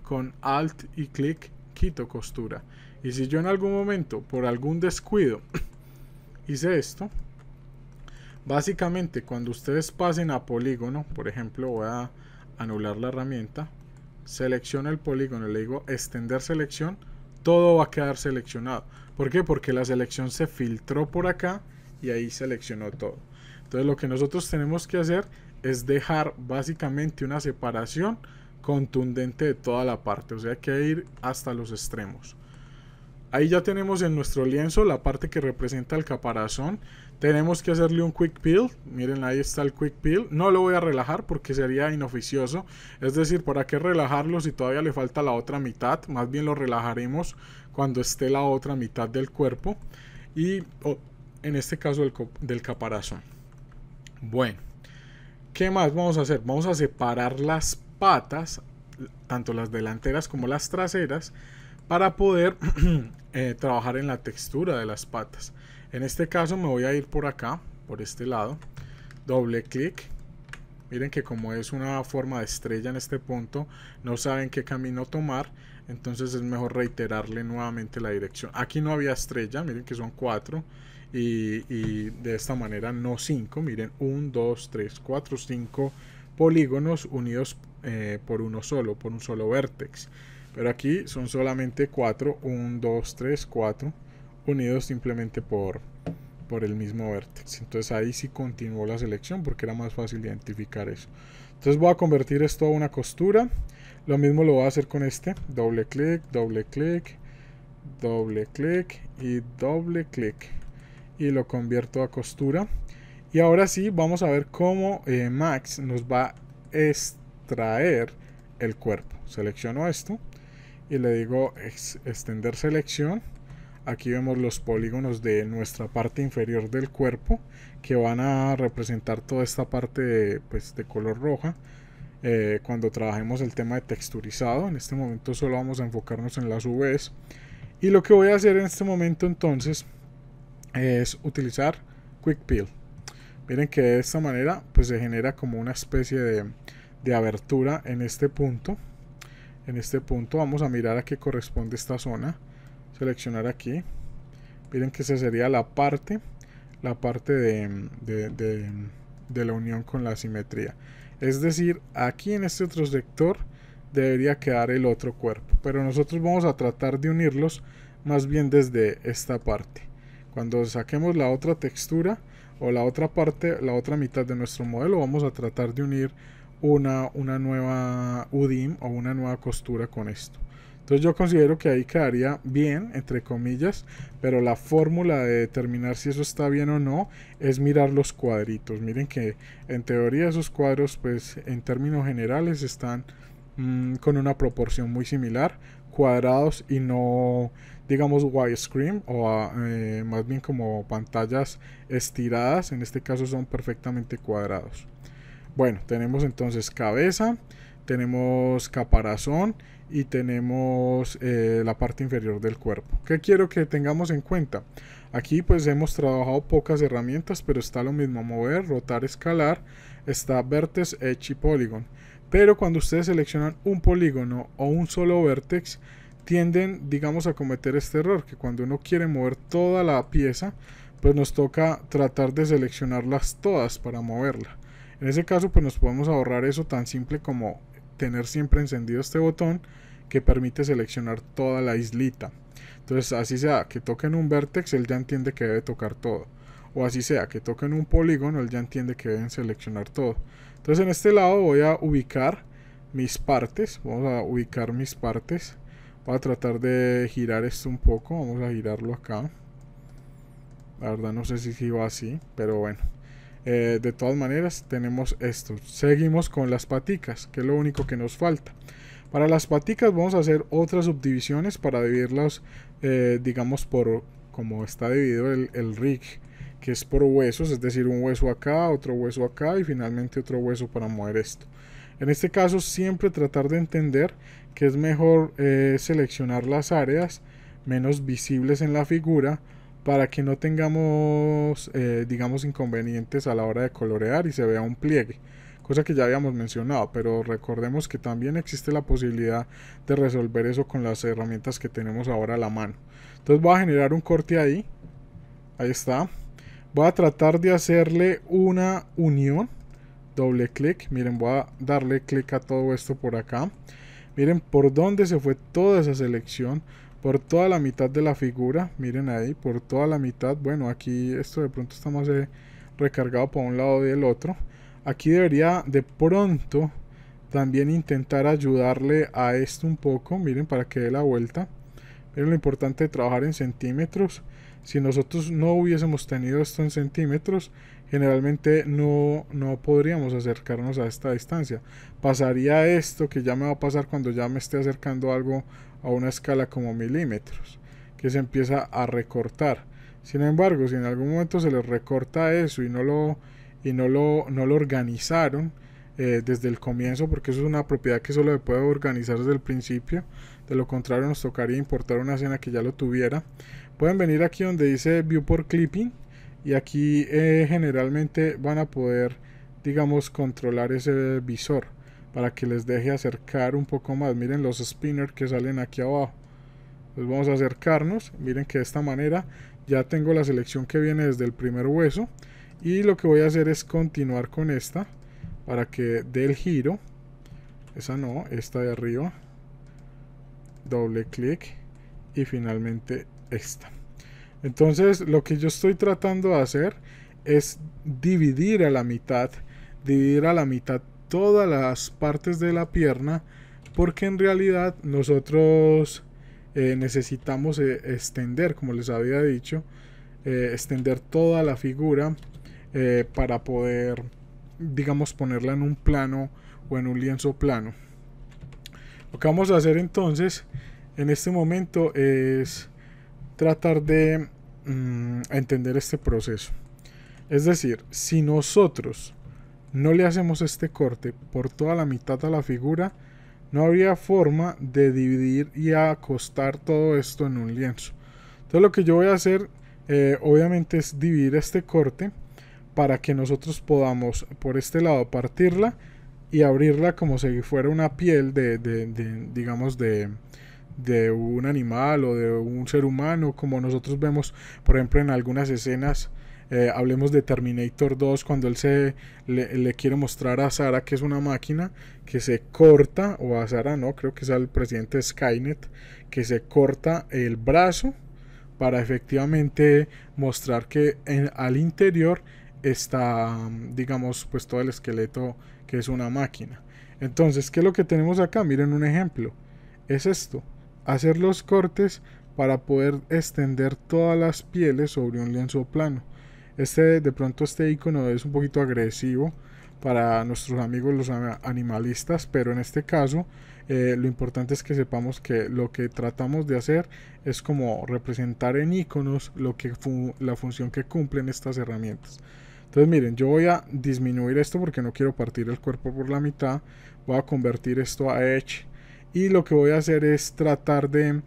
con Alt y clic quito costura. Y si yo en algún momento, por algún descuido, hice esto, básicamente cuando ustedes pasen a polígono, por ejemplo, voy a anular la herramienta, selecciono el polígono, le digo extender selección, todo va a quedar seleccionado. ¿Por qué? Porque la selección se filtró por acá y ahí seleccionó todo. Entonces lo que nosotros tenemos que hacer es dejar básicamente una separación contundente de toda la parte, o sea que ir hasta los extremos. Ahí ya tenemos en nuestro lienzo la parte que representa el caparazón. Tenemos que hacerle un quick peel. Miren, ahí está el quick peel. No lo voy a relajar porque sería inoficioso. Es decir, ¿para qué relajarlo si todavía le falta la otra mitad? Más bien lo relajaremos cuando esté la otra mitad del cuerpo. Y en este caso del caparazón. Bueno, ¿qué más vamos a hacer? Vamos a separar las patas, tanto las delanteras como las traseras para poder eh, trabajar en la textura de las patas. En este caso me voy a ir por acá, por este lado, doble clic. Miren que como es una forma de estrella en este punto, no saben qué camino tomar, entonces es mejor reiterarle nuevamente la dirección. Aquí no había estrella, miren que son cuatro. Y, de esta manera no cinco. miren un, dos, tres, cuatro, cinco polígonos unidos eh, por uno solo, por un solo vértice. Pero aquí son solamente 4, 1, 2, 3, 4, unidos simplemente por, por el mismo vértice, Entonces ahí sí continuó la selección porque era más fácil identificar eso. Entonces voy a convertir esto a una costura. Lo mismo lo voy a hacer con este. Doble clic, doble clic, doble clic y doble clic. Y lo convierto a costura. Y ahora sí vamos a ver cómo eh, Max nos va a extraer el cuerpo. Selecciono esto y le digo extender selección aquí vemos los polígonos de nuestra parte inferior del cuerpo que van a representar toda esta parte de, pues, de color roja eh, cuando trabajemos el tema de texturizado en este momento solo vamos a enfocarnos en las UVs y lo que voy a hacer en este momento entonces es utilizar Quick Peel miren que de esta manera pues se genera como una especie de, de abertura en este punto en este punto vamos a mirar a qué corresponde esta zona seleccionar aquí miren que esa sería la parte la parte de, de la unión con la simetría es decir aquí en este otro sector debería quedar el otro cuerpo pero nosotros vamos a tratar de unirlos más bien desde esta parte cuando saquemos la otra textura o la otra parte la otra mitad de nuestro modelo vamos a tratar de unir una, nueva UDIM o una nueva costura con esto. Entonces yo considero que ahí quedaría bien, entre comillas, pero la fórmula de determinar si eso está bien o no es mirar los cuadritos. Miren que en teoría esos cuadros, pues en términos generales, están mm, con una proporción muy similar, cuadrados y no, digamos, widescreen o ah, eh, más bien como pantallas estiradas. En este caso son perfectamente cuadrados. Bueno, tenemos entonces cabeza, tenemos caparazón y tenemos eh, la parte inferior del cuerpo. ¿Qué quiero que tengamos en cuenta? Aquí pues hemos trabajado pocas herramientas, pero está lo mismo mover, rotar, escalar, está vertex, edge y polygon. Pero cuando ustedes seleccionan un polígono o un solo vertex, tienden, digamos, a cometer este error, que cuando uno quiere mover toda la pieza, pues nos toca tratar de seleccionarlas todas para moverla. En ese caso, pues nos podemos ahorrar eso tan simple como tener siempre encendido este botón que permite seleccionar toda la islita. Entonces, así sea que toque en un vértice, él ya entiende que debe tocar todo. O así sea que toquen en un polígono, él ya entiende que deben seleccionar todo. Entonces, en este lado voy a ubicar mis partes. Vamos a ubicar mis partes. Voy a tratar de girar esto un poco. Vamos a girarlo acá. La verdad no sé si va así, pero bueno. Eh, de todas maneras, tenemos esto. Seguimos con las paticas, que es lo único que nos falta. Para las paticas vamos a hacer otras subdivisiones para dividirlas, eh, digamos, por como está dividido el, el rig, que es por huesos, es decir, un hueso acá, otro hueso acá y finalmente otro hueso para mover esto. En este caso, siempre tratar de entender que es mejor eh, seleccionar las áreas menos visibles en la figura para que no tengamos, eh, digamos, inconvenientes a la hora de colorear y se vea un pliegue, cosa que ya habíamos mencionado, pero recordemos que también existe la posibilidad de resolver eso con las herramientas que tenemos ahora a la mano. Entonces voy a generar un corte ahí, ahí está, voy a tratar de hacerle una unión, doble clic, miren, voy a darle clic a todo esto por acá, miren por dónde se fue toda esa selección, por toda la mitad de la figura, miren ahí, por toda la mitad, bueno aquí esto de pronto está más eh, recargado Por un lado del otro, aquí debería de pronto también intentar ayudarle a esto un poco, miren para que dé la vuelta, miren lo importante de trabajar en centímetros, si nosotros no hubiésemos tenido esto en centímetros, generalmente no, no podríamos acercarnos a esta distancia. Pasaría esto que ya me va a pasar cuando ya me esté acercando algo a una escala como milímetros, que se empieza a recortar. Sin embargo, si en algún momento se les recorta eso y no lo, y no lo, no lo organizaron eh, desde el comienzo, porque eso es una propiedad que solo se puede organizar desde el principio, de lo contrario nos tocaría importar una escena que ya lo tuviera. Pueden venir aquí donde dice Viewport Clipping y aquí eh, generalmente van a poder, digamos, controlar ese visor para que les deje acercar un poco más. Miren los spinners que salen aquí abajo. Entonces vamos a acercarnos. Miren que de esta manera ya tengo la selección que viene desde el primer hueso. Y lo que voy a hacer es continuar con esta para que dé el giro. Esa no, esta de arriba. Doble clic. Y finalmente esta. Entonces lo que yo estoy tratando de hacer es dividir a la mitad. Dividir a la mitad todas las partes de la pierna porque en realidad nosotros eh, necesitamos eh, extender, como les había dicho, eh, extender toda la figura para poder, digamos, ponerla en un plano o en un lienzo plano. Lo que vamos a hacer entonces en este momento es tratar de mm, entender este proceso. Es decir, si nosotros no le hacemos este corte por toda la mitad a la figura, no habría forma de dividir y acostar todo esto en un lienzo. Entonces lo que yo voy a hacer eh, obviamente es dividir este corte para que nosotros podamos por este lado partirla y abrirla como si fuera una piel de, digamos de, de un animal o de un ser humano como nosotros vemos por ejemplo en algunas escenas eh, hablemos de Terminator 2, cuando él se le, quiere mostrar a Sara que es una máquina que se corta, o a Sara no, creo que es al presidente Skynet, que se corta el brazo para efectivamente mostrar que en, al interior está, digamos, pues todo el esqueleto que es una máquina. Entonces, ¿qué es lo que tenemos acá? Miren un ejemplo. Es esto, hacer los cortes para poder extender todas las pieles sobre un lienzo plano. Este, de pronto este icono es un poquito agresivo para nuestros amigos los animalistas, pero en este caso eh, lo importante es que sepamos que lo que tratamos de hacer es como representar en iconos lo que la función que cumplen estas herramientas. Entonces miren, yo voy a disminuir esto porque no quiero partir el cuerpo por la mitad. Voy a convertir esto a Edge. Y lo que voy a hacer es tratar de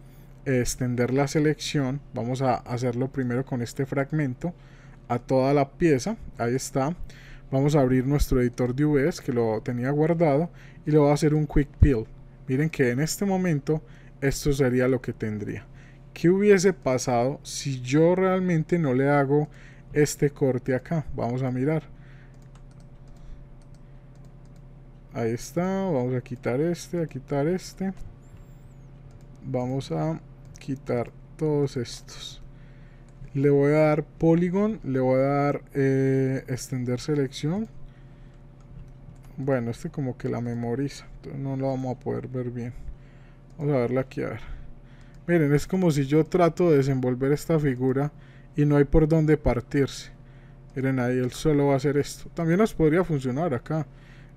eh, extender la selección. Vamos a hacerlo primero con este fragmento a toda la pieza. Ahí está. Vamos a abrir nuestro editor de UVs que lo tenía guardado y le voy a hacer un quick peel. Miren que en este momento esto sería lo que tendría. ¿Qué hubiese pasado si yo realmente no le hago este corte acá? Vamos a mirar. Ahí está. Vamos a quitar este, a quitar este. Vamos a quitar todos estos le voy a dar Polygon, le voy a dar eh, Extender Selección. Bueno, este como que la memoriza, no lo vamos a poder ver bien. Vamos a verla aquí, a ver. Miren, es como si yo trato de desenvolver esta figura y no hay por dónde partirse. Miren ahí, él solo va a hacer esto. También nos podría funcionar acá.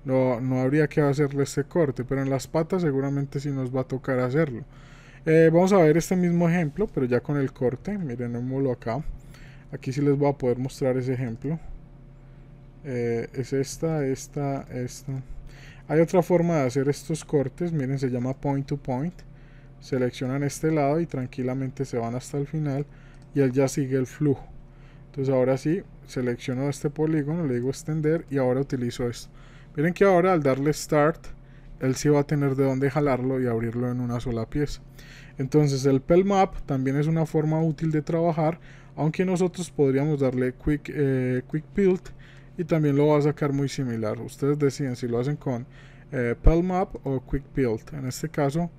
No, no habría que hacerle este corte, pero en las patas seguramente sí nos va a tocar hacerlo. Eh, vamos a ver este mismo ejemplo, pero ya con el corte. Miren, mulo acá. Aquí sí les voy a poder mostrar ese ejemplo. Eh, es esta, esta, esta. Hay otra forma de hacer estos cortes. Miren, se llama point to point. Seleccionan este lado y tranquilamente se van hasta el final. Y él ya sigue el flujo. Entonces ahora sí, selecciono este polígono, le digo extender y ahora utilizo esto. Miren que ahora al darle start él sí va a tener de dónde jalarlo y abrirlo en una sola pieza. Entonces el Map también es una forma útil de trabajar, aunque nosotros podríamos darle Quick, eh, quick Build y también lo va a sacar muy similar. Ustedes deciden si lo hacen con eh, PELMAP o Quick Build. En este caso,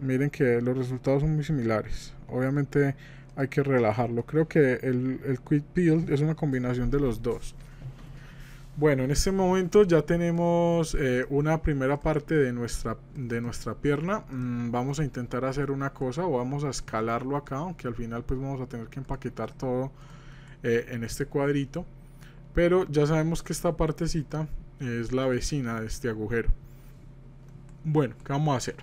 miren que los resultados son muy similares. Obviamente hay que relajarlo. Creo que el, el Quick Build es una combinación de los dos. Bueno, en este momento ya tenemos eh, una primera parte de nuestra, de nuestra pierna. Mm, vamos a intentar hacer una cosa o vamos a escalarlo acá, aunque al final pues vamos a tener que empaquetar todo eh, en este cuadrito. Pero ya sabemos que esta partecita es la vecina de este agujero. Bueno, ¿qué vamos a hacer?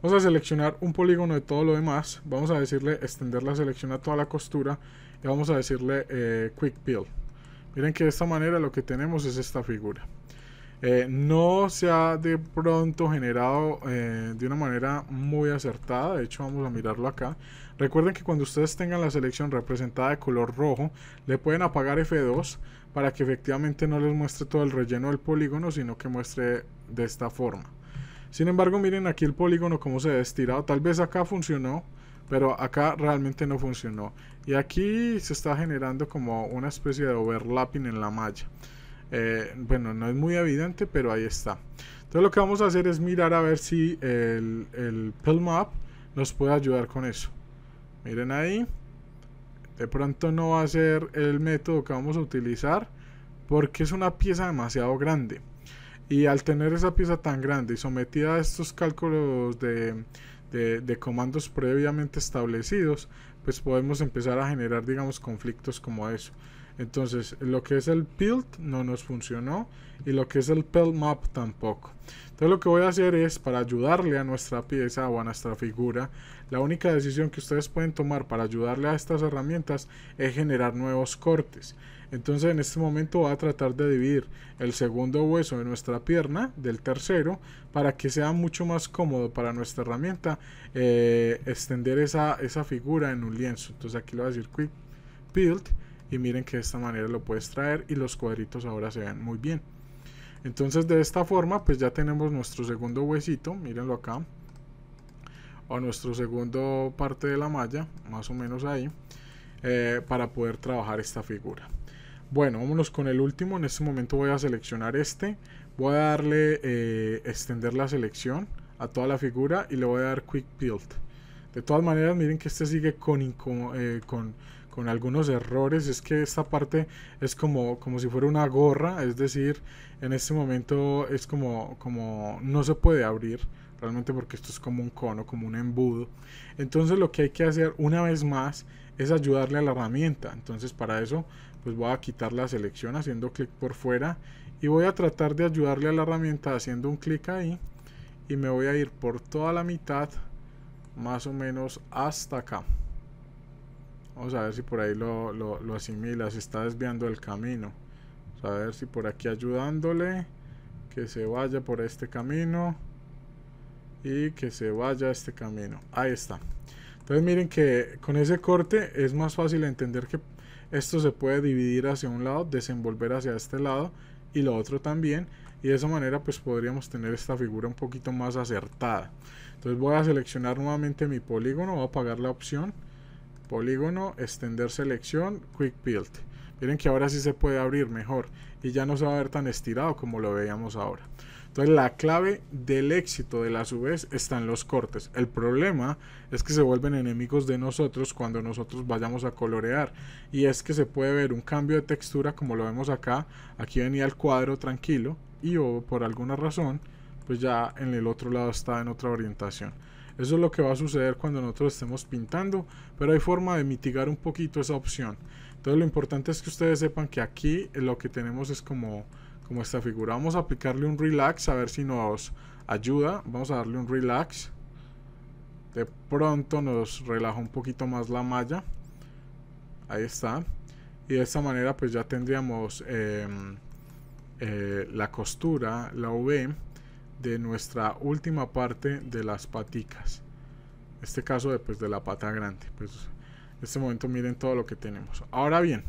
Vamos a seleccionar un polígono de todo lo demás. Vamos a decirle extender la selección a toda la costura. Y vamos a decirle eh, Quick Peel. Miren que de esta manera lo que tenemos es esta figura. Eh, no se ha de pronto generado eh, de una manera muy acertada, de hecho vamos a mirarlo acá. Recuerden que cuando ustedes tengan la selección representada de color rojo, le pueden apagar F2 para que efectivamente no les muestre todo el relleno del polígono, sino que muestre de esta forma. Sin embargo, miren aquí el polígono como se ha estirado, tal vez acá funcionó, pero acá realmente no funcionó. Y aquí se está generando como una especie de overlapping en la malla. Eh, bueno, no es muy evidente, pero ahí está. Entonces lo que vamos a hacer es mirar a ver si el, el nos puede ayudar con eso. Miren ahí. De pronto no va a ser el método que vamos a utilizar porque es una pieza demasiado grande. Y al tener esa pieza tan grande y sometida a estos cálculos de comandos previamente establecidos, pues podemos empezar a generar, digamos, conflictos como eso. Entonces, lo que es el build no nos funcionó y lo que es el pelt map tampoco. Entonces, lo que voy a hacer es para ayudarle a nuestra pieza o a nuestra figura, la única decisión que ustedes pueden tomar para ayudarle a estas herramientas es generar nuevos cortes. Entonces en este momento va a tratar de dividir el segundo hueso de nuestra pierna del tercero para que sea mucho más cómodo para nuestra herramienta eh, extender esa, figura en un lienzo. Entonces aquí lo voy a decir Quick Build y miren que de esta manera lo puedes traer y los cuadritos ahora se ven muy bien. Entonces de esta forma pues ya tenemos nuestro segundo huesito, mírenlo acá. O nuestro segundo parte de la malla, más o menos ahí. Eh, para poder trabajar esta figura. Bueno, vámonos con el último. En este momento voy a seleccionar este. Voy a darle eh, extender la selección a toda la figura y le voy a dar Quick Build. De todas maneras, miren que este sigue con, eh, con, con, algunos errores. Es que esta parte es como, como si fuera una gorra. Es decir, en este momento es como, como no se puede abrir realmente porque esto es como un cono, como un embudo. Entonces lo que hay que hacer una vez más es ayudarle a la herramienta. Entonces para eso pues voy a quitar la selección haciendo clic por fuera y voy a tratar de ayudarle a la herramienta haciendo un clic ahí y me voy a ir por toda la mitad más o menos hasta acá vamos a ver si por ahí lo, lo, asimila se está desviando el camino a ver si por aquí ayudándole que se vaya por este camino y que se vaya este camino ahí está entonces miren que con ese corte es más fácil entender que esto se puede dividir hacia un lado, desenvolver hacia este lado y lo otro también. Y de esa manera pues podríamos tener esta figura un poquito más acertada. Entonces voy a seleccionar nuevamente mi polígono, voy a apagar la opción polígono, extender selección, quick build. Miren que ahora sí se puede abrir mejor y ya no se va a ver tan estirado como lo veíamos ahora. Entonces la clave del éxito de la vez está en los cortes. El problema es que se vuelven enemigos de nosotros cuando nosotros vayamos a colorear. Y es que se puede ver un cambio de textura como lo vemos acá. Aquí venía el cuadro tranquilo y o por alguna razón pues ya en el otro lado está en otra orientación. Eso es lo que va a suceder cuando nosotros estemos pintando, pero hay forma de mitigar un poquito esa opción. Entonces lo importante es que ustedes sepan que aquí lo que tenemos es como como esta figura. Vamos a aplicarle un relax a ver si nos ayuda. Vamos a darle un relax. De pronto nos relaja un poquito más la malla. Ahí está. Y de esta manera pues ya tendríamos em, eh, la costura, la V de nuestra última parte de las paticas. En este caso de, pues, de la pata grande. Pues en este momento miren todo lo que tenemos. Ahora bien,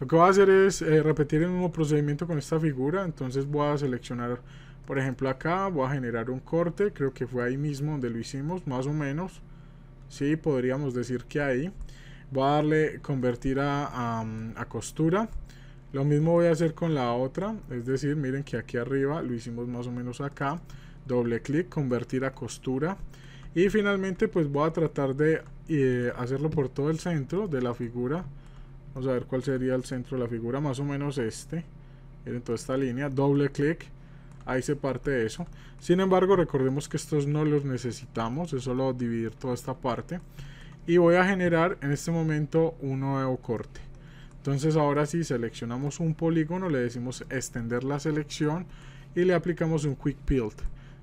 lo que voy a hacer es eh, repetir el mismo procedimiento con esta figura. Entonces voy a seleccionar, por ejemplo, acá. Voy a generar un corte. Creo que fue ahí mismo donde lo hicimos, más o menos. Sí, podríamos decir que ahí. Voy a darle convertir a, costura. Lo mismo voy a hacer con la otra. Es decir, miren que aquí arriba lo hicimos más o menos acá. Doble clic, convertir a costura. Y finalmente pues voy a tratar de eh, hacerlo por todo el centro de la figura vamos a ver cuál sería el centro de la figura más o menos este miren toda esta línea doble clic ahí se parte eso sin embargo recordemos que estos no los necesitamos es solo dividir toda esta parte y voy a generar en este momento un nuevo corte entonces ahora sí seleccionamos un polígono le decimos extender la selección y le aplicamos un quick build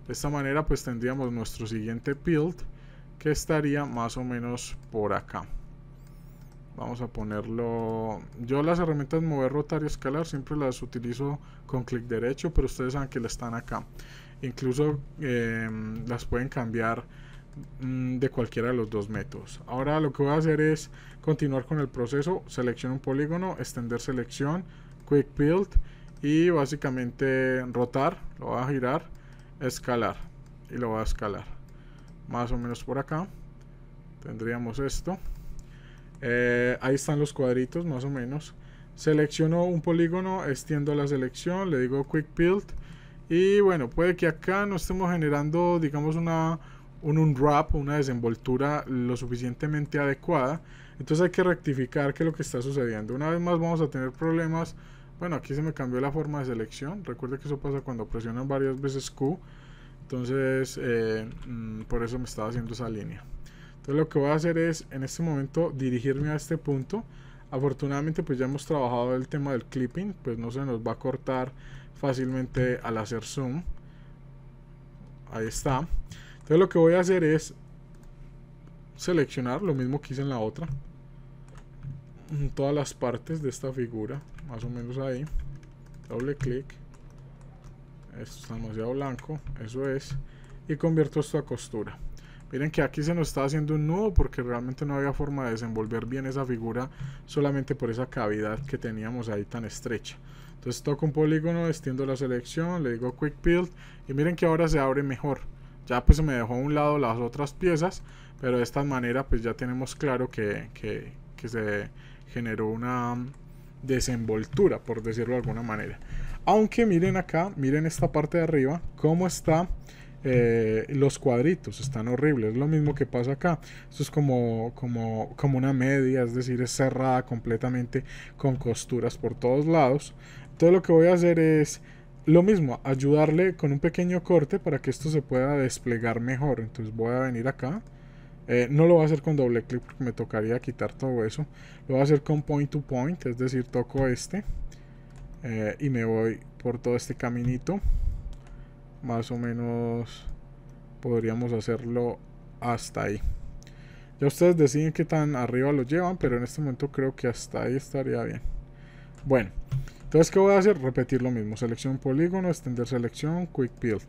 de esta manera pues tendríamos nuestro siguiente build que estaría más o menos por acá Vamos a ponerlo... Yo las herramientas mover, rotar y escalar siempre las utilizo con clic derecho, pero ustedes saben que las están acá. Incluso em, las pueden cambiar mm, de cualquiera de los dos métodos. Ahora lo que voy a hacer es continuar con el proceso. Selecciono un polígono, extender selección, quick build y básicamente rotar. Lo voy a girar, escalar y lo voy a escalar. Más o menos por acá. Tendríamos esto. Eh, ahí están los cuadritos más o menos. Selecciono un polígono, extiendo la selección, le digo Quick Build. Y bueno, puede que acá no estemos generando, digamos, una, un, unwrap, una desenvoltura lo suficientemente adecuada. Entonces hay que rectificar qué es lo que está sucediendo. Una vez más vamos a tener problemas. Bueno, aquí se me cambió la forma de selección. Recuerda que eso pasa cuando presionan varias veces Q. Entonces, eh, mm, por eso me estaba haciendo esa línea. Entonces lo que voy a hacer es en este momento dirigirme a este punto. Afortunadamente pues ya hemos trabajado el tema del clipping, pues no se nos va a cortar fácilmente al hacer zoom. Ahí está. Entonces lo que voy a hacer es seleccionar lo mismo que hice en la otra. todas las partes de esta figura, más o menos ahí. Doble clic. Esto está demasiado blanco, eso es. Y convierto esto a costura. Miren que aquí se nos está haciendo un nudo porque realmente no había forma de desenvolver bien esa figura solamente por esa cavidad que teníamos ahí tan estrecha. Entonces toco un polígono, extiendo la selección, le digo Quick Build y miren que ahora se abre mejor. Ya pues me dejó a un lado las otras piezas, pero de esta manera pues ya tenemos claro que, que se generó una desenvoltura, por decirlo de alguna manera. Aunque miren acá, miren esta parte de arriba, cómo está eh, los cuadritos están horribles. Es Lo mismo que pasa acá. Esto es como, como, una media, es decir, es cerrada completamente con costuras por todos lados. Entonces lo que voy a hacer es lo mismo, ayudarle con un pequeño corte para que esto se pueda desplegar mejor. Entonces voy a venir acá. Eh, no lo voy a hacer con doble clic porque me tocaría quitar todo eso. Lo voy a hacer con point to point, es decir, toco este eh, y me voy por todo este caminito más o menos podríamos hacerlo hasta ahí. Ya ustedes deciden qué tan arriba lo llevan, pero en este momento creo que hasta ahí estaría bien. Bueno, entonces ¿qué voy a hacer? Repetir lo mismo. Selección polígono, extender selección, quick build.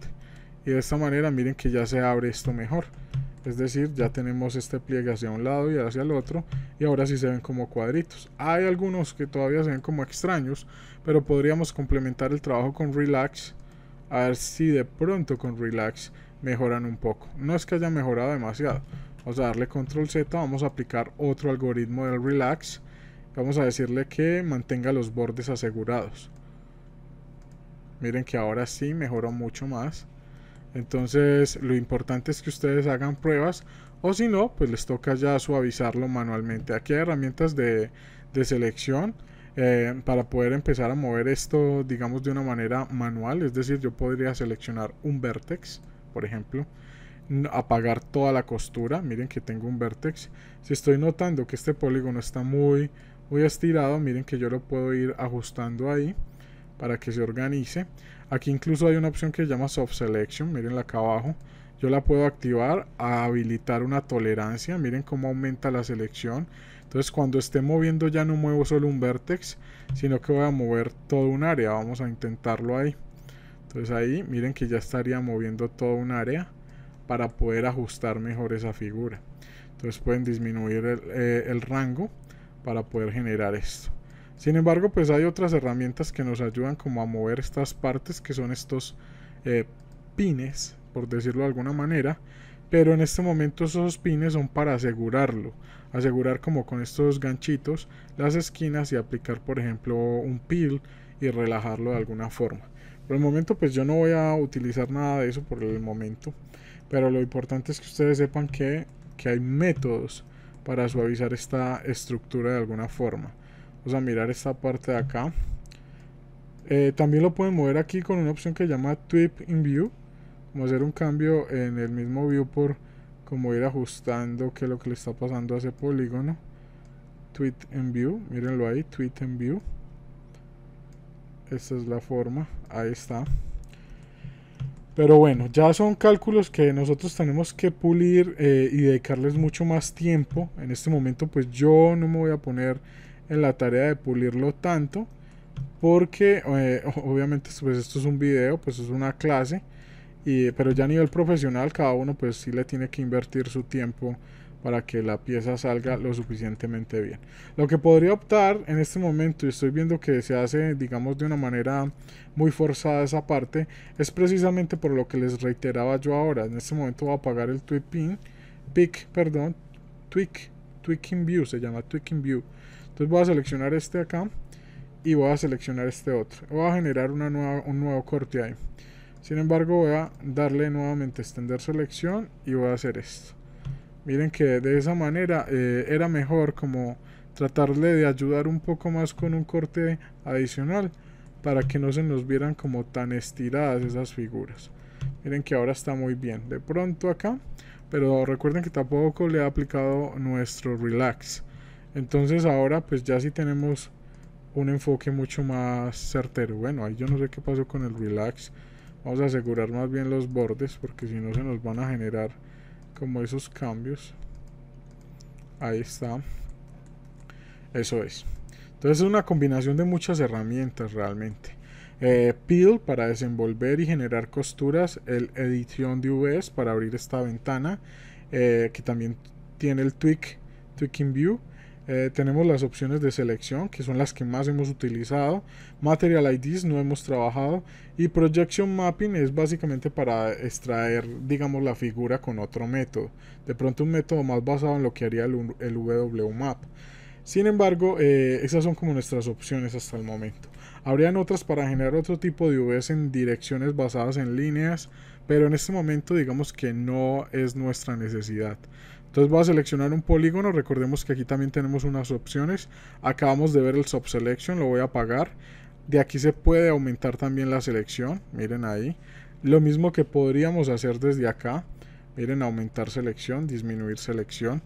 Y de esta manera miren que ya se abre esto mejor. Es decir, ya tenemos este pliegue hacia un lado y hacia el otro. Y ahora sí se ven como cuadritos. Hay algunos que todavía se ven como extraños. Pero podríamos complementar el trabajo con Relax a ver si de pronto con Relax mejoran un poco. No es que haya mejorado demasiado. Vamos a darle control Z, vamos a aplicar otro algoritmo del Relax. Vamos a decirle que mantenga los bordes asegurados. Miren que ahora sí mejoró mucho más. Entonces lo importante es que ustedes hagan pruebas o si no, pues les toca ya suavizarlo manualmente. Aquí hay herramientas de, de selección eh, para poder empezar a mover esto, digamos, de una manera manual. Es decir, yo podría seleccionar un vertex, por ejemplo, apagar toda la costura. Miren que tengo un vertex. Si estoy notando que este polígono está muy, muy estirado, miren que yo lo puedo ir ajustando ahí para que se organice. Aquí incluso hay una opción que se llama Soft Selection, miren acá abajo yo la puedo activar a habilitar una tolerancia. Miren cómo aumenta la selección. Entonces cuando esté moviendo ya no muevo solo un vértex, sino que voy a mover todo un área. Vamos a intentarlo ahí. Entonces ahí miren que ya estaría moviendo todo un área para poder ajustar mejor esa figura. Entonces pueden disminuir el, eh, rango para poder generar esto. Sin embargo, pues hay otras herramientas que nos ayudan como a mover estas partes que son estos eh, pines por decirlo de alguna manera, pero en este momento esos pines son para asegurarlo, asegurar como con estos ganchitos las esquinas y aplicar por ejemplo un peel y relajarlo de alguna forma. Por el momento pues yo no voy a utilizar nada de eso por el momento, pero lo importante es que ustedes sepan que, que hay métodos para suavizar esta estructura de alguna forma. Vamos a mirar esta parte de acá. Eh, también lo pueden mover aquí con una opción que se llama Tweep in View como hacer un cambio en el mismo view Por como ir ajustando Que lo que le está pasando a ese polígono. Tweet en view, mírenlo ahí, tweet en view. Esta es la forma, ahí está. Pero bueno, ya son cálculos que nosotros tenemos que pulir eh, y dedicarles mucho más tiempo. En este momento pues yo no me voy a poner en la tarea de pulirlo tanto porque eh, obviamente pues esto es un video, pues es una clase pero ya a nivel profesional cada uno pues sí le tiene que invertir su tiempo para que la pieza salga lo suficientemente bien. Lo que podría optar en este momento, y estoy viendo que se hace, digamos, de una manera muy forzada esa parte, es precisamente por lo que les reiteraba yo ahora. En este momento voy a apagar el tweak pin, perdón, tweak, tweaking view, se llama tweaking view. Entonces voy a seleccionar este acá y voy a seleccionar este otro. Voy a generar una nueva, un nuevo corte ahí. Sin embargo, voy a darle nuevamente extender selección y voy a hacer esto. Miren que de esa manera eh, era mejor como tratarle de ayudar un poco más con un corte adicional para que no se nos vieran como tan estiradas esas figuras. Miren que ahora está muy bien. De pronto acá, pero recuerden que tampoco le ha aplicado nuestro relax. Entonces ahora pues ya sí tenemos un enfoque mucho más certero. Bueno, ahí yo no sé qué pasó con el relax a asegurar más bien los bordes porque si no se nos van a generar como esos cambios ahí está eso es entonces es una combinación de muchas herramientas realmente eh, Peel para desenvolver y generar costuras el edición de UVs para abrir esta ventana eh, que también tiene el tweak tweaking view eh, tenemos las opciones de selección, que son las que más hemos utilizado. Material IDs no hemos trabajado. Y Projection Mapping es básicamente para extraer, digamos, la figura con otro método. De pronto un método más basado en lo que haría el, el WMAP. Sin embargo, eh, esas son como nuestras opciones hasta el momento. Habrían otras para generar otro tipo de UVs en direcciones basadas en líneas, pero en este momento digamos que no es nuestra necesidad. Entonces voy a seleccionar un polígono, recordemos que aquí también tenemos unas opciones. Acabamos de ver el subselection, lo voy a apagar. De aquí se puede aumentar también la selección, miren ahí. Lo mismo que podríamos hacer desde acá, miren aumentar selección, disminuir selección.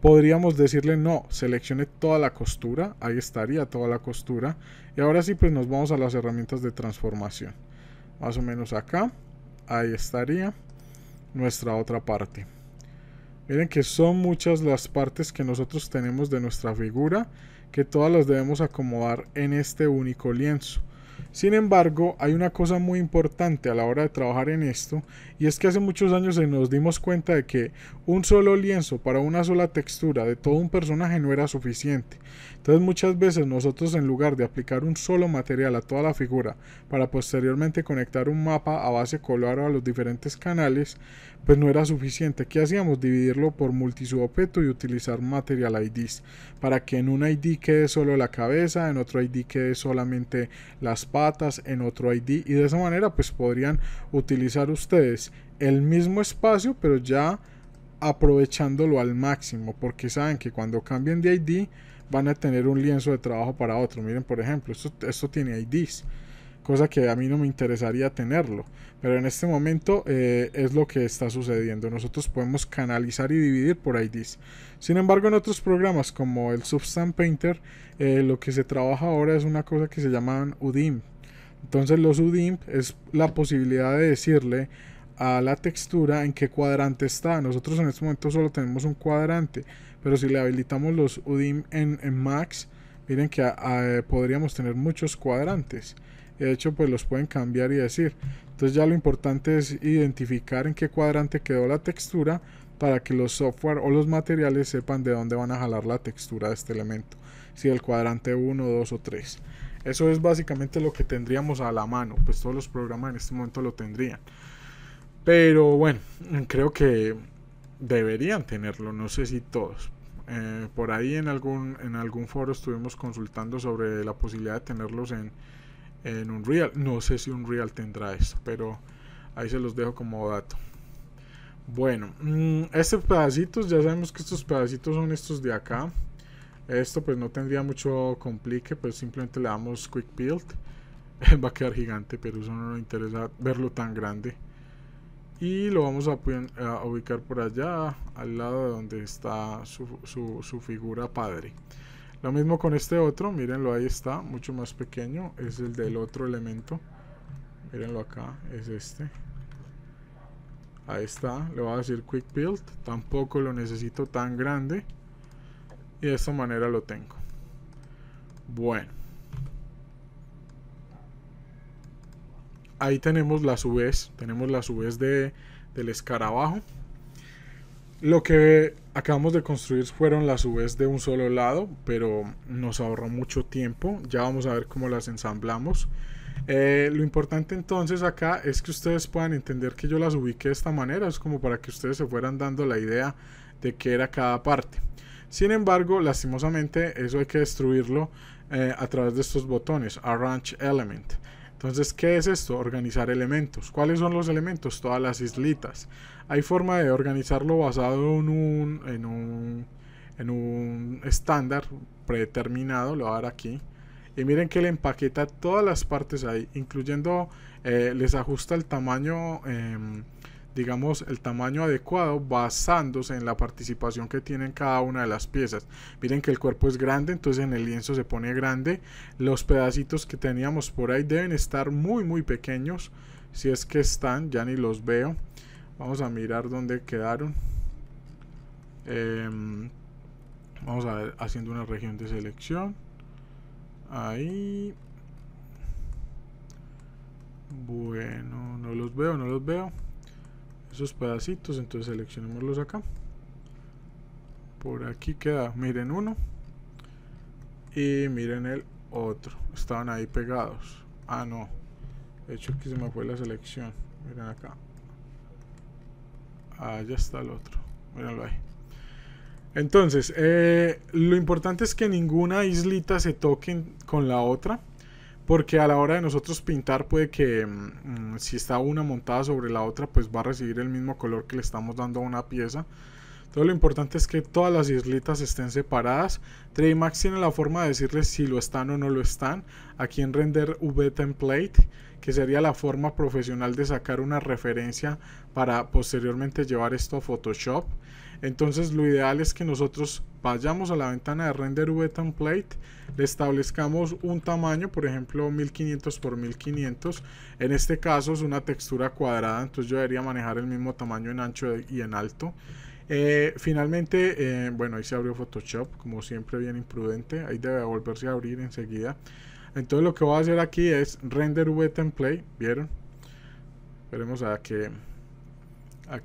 Podríamos decirle no, seleccione toda la costura, ahí estaría toda la costura. Y ahora sí pues nos vamos a las herramientas de transformación. Más o menos acá, ahí estaría nuestra otra parte. Miren que son muchas las partes que nosotros tenemos de nuestra figura, que todas las debemos acomodar en este único lienzo. Sin embargo, hay una cosa muy importante a la hora de trabajar en esto, y es que hace muchos años nos dimos cuenta de que un solo lienzo para una sola textura de todo un personaje no era suficiente, entonces muchas veces nosotros en lugar de aplicar un solo material a toda la figura para posteriormente conectar un mapa a base color a los diferentes canales, pues no era suficiente. ¿Qué hacíamos? Dividirlo por multisubobjeto y utilizar material IDs para que en un ID quede solo la cabeza, en otro ID quede solamente las patas, en otro ID y de esa manera pues podrían utilizar ustedes el mismo espacio pero ya aprovechándolo al máximo porque saben que cuando cambien de ID van a tener un lienzo de trabajo para otro. Miren, por ejemplo, esto, tiene IDs, cosa que a mí no me interesaría tenerlo, pero en este momento eh, es lo que está sucediendo. Nosotros podemos canalizar y dividir por IDs. Sin embargo, en otros programas como el Substance Painter, eh, lo que se trabaja ahora es una cosa que se llama UDIM. Entonces los UDIM es la posibilidad de decirle a la textura en qué cuadrante está. Nosotros en este momento solo tenemos un cuadrante. Pero si le habilitamos los UDIM en, Max, miren que ah, eh, podríamos tener muchos cuadrantes. De hecho, pues los pueden cambiar y decir. Entonces ya lo importante es identificar en qué cuadrante quedó la textura para que los software o los materiales sepan de dónde van a jalar la textura de este elemento. Si el cuadrante 1, 2 o 3. Eso es básicamente lo que tendríamos a la mano. Pues todos los programas en este momento lo tendrían. Pero bueno, creo que deberían tenerlo. No sé si todos. Eh, por ahí en algún, en algún foro estuvimos consultando sobre la posibilidad de tenerlos en, en Unreal. No sé si Unreal tendrá esto, pero ahí se los dejo como dato. Bueno, mm, estos pedacitos, ya sabemos que estos pedacitos son estos de acá. Esto pues no tendría mucho complique, pues simplemente le damos Quick Build. Va a quedar gigante, pero eso no nos interesa verlo tan grande y lo vamos a, ubicar por allá al lado de donde está su, su, figura padre lo mismo con este otro mírenlo ahí está mucho más pequeño es el del otro elemento mírenlo acá es este ahí está le voy a decir quick build tampoco lo necesito tan grande y de esta manera lo tengo bueno ahí tenemos la subes, tenemos la subes de, del escarabajo. Lo que acabamos de construir fueron las subes de un solo lado, pero nos ahorró mucho tiempo. Ya vamos a ver cómo las ensamblamos. Eh, lo importante entonces acá es que ustedes puedan entender que yo las ubiqué de esta manera. Es como para que ustedes se fueran dando la idea de qué era cada parte. Sin embargo, lastimosamente eso hay que destruirlo eh, a través de estos botones, Arrange Element. Entonces, ¿qué es esto? Organizar elementos. ¿Cuáles son los elementos? Todas las islitas. Hay forma de organizarlo basado en un, en un, en un estándar predeterminado, lo voy a dar aquí. Y miren que le empaqueta todas las partes ahí, incluyendo, eh, les ajusta el tamaño... Em, digamos, el tamaño adecuado basándose en la participación que tienen cada una de las piezas. Miren que el cuerpo es grande, entonces en el lienzo se pone grande. Los pedacitos que teníamos por ahí deben estar muy, muy pequeños. Si es que están, ya ni los veo. Vamos a mirar dónde quedaron. Em, vamos a ver, haciendo una región de selección. Ahí. Bueno, no los veo, no los veo esos pedacitos entonces seleccionémoslos acá por aquí queda miren uno y miren el otro estaban ahí pegados ah no de hecho aquí se me fue la selección miren acá ah, ya está el otro mirenlo ahí entonces eh, lo importante es que ninguna islita se toquen con la otra porque a la hora de nosotros pintar puede que mm, si está una montada sobre la otra, pues va a recibir el mismo color que le estamos dando a una pieza. Entonces lo importante es que todas las islitas estén separadas. 3 tiene la forma de decirles si lo están o no lo están. Aquí en Render V Template, que sería la forma profesional de sacar una referencia para posteriormente llevar esto a Photoshop. Entonces lo ideal es que nosotros vayamos a la ventana de render v template, le establezcamos un tamaño, por ejemplo 1500 por 1500, en este caso es una textura cuadrada, entonces yo debería manejar el mismo tamaño en ancho y en alto. Eh, finalmente, eh, bueno, ahí se abrió Photoshop, como siempre bien imprudente, ahí debe volverse a abrir enseguida. Entonces lo que voy a hacer aquí es render v template, ¿vieron? Veremos a que, a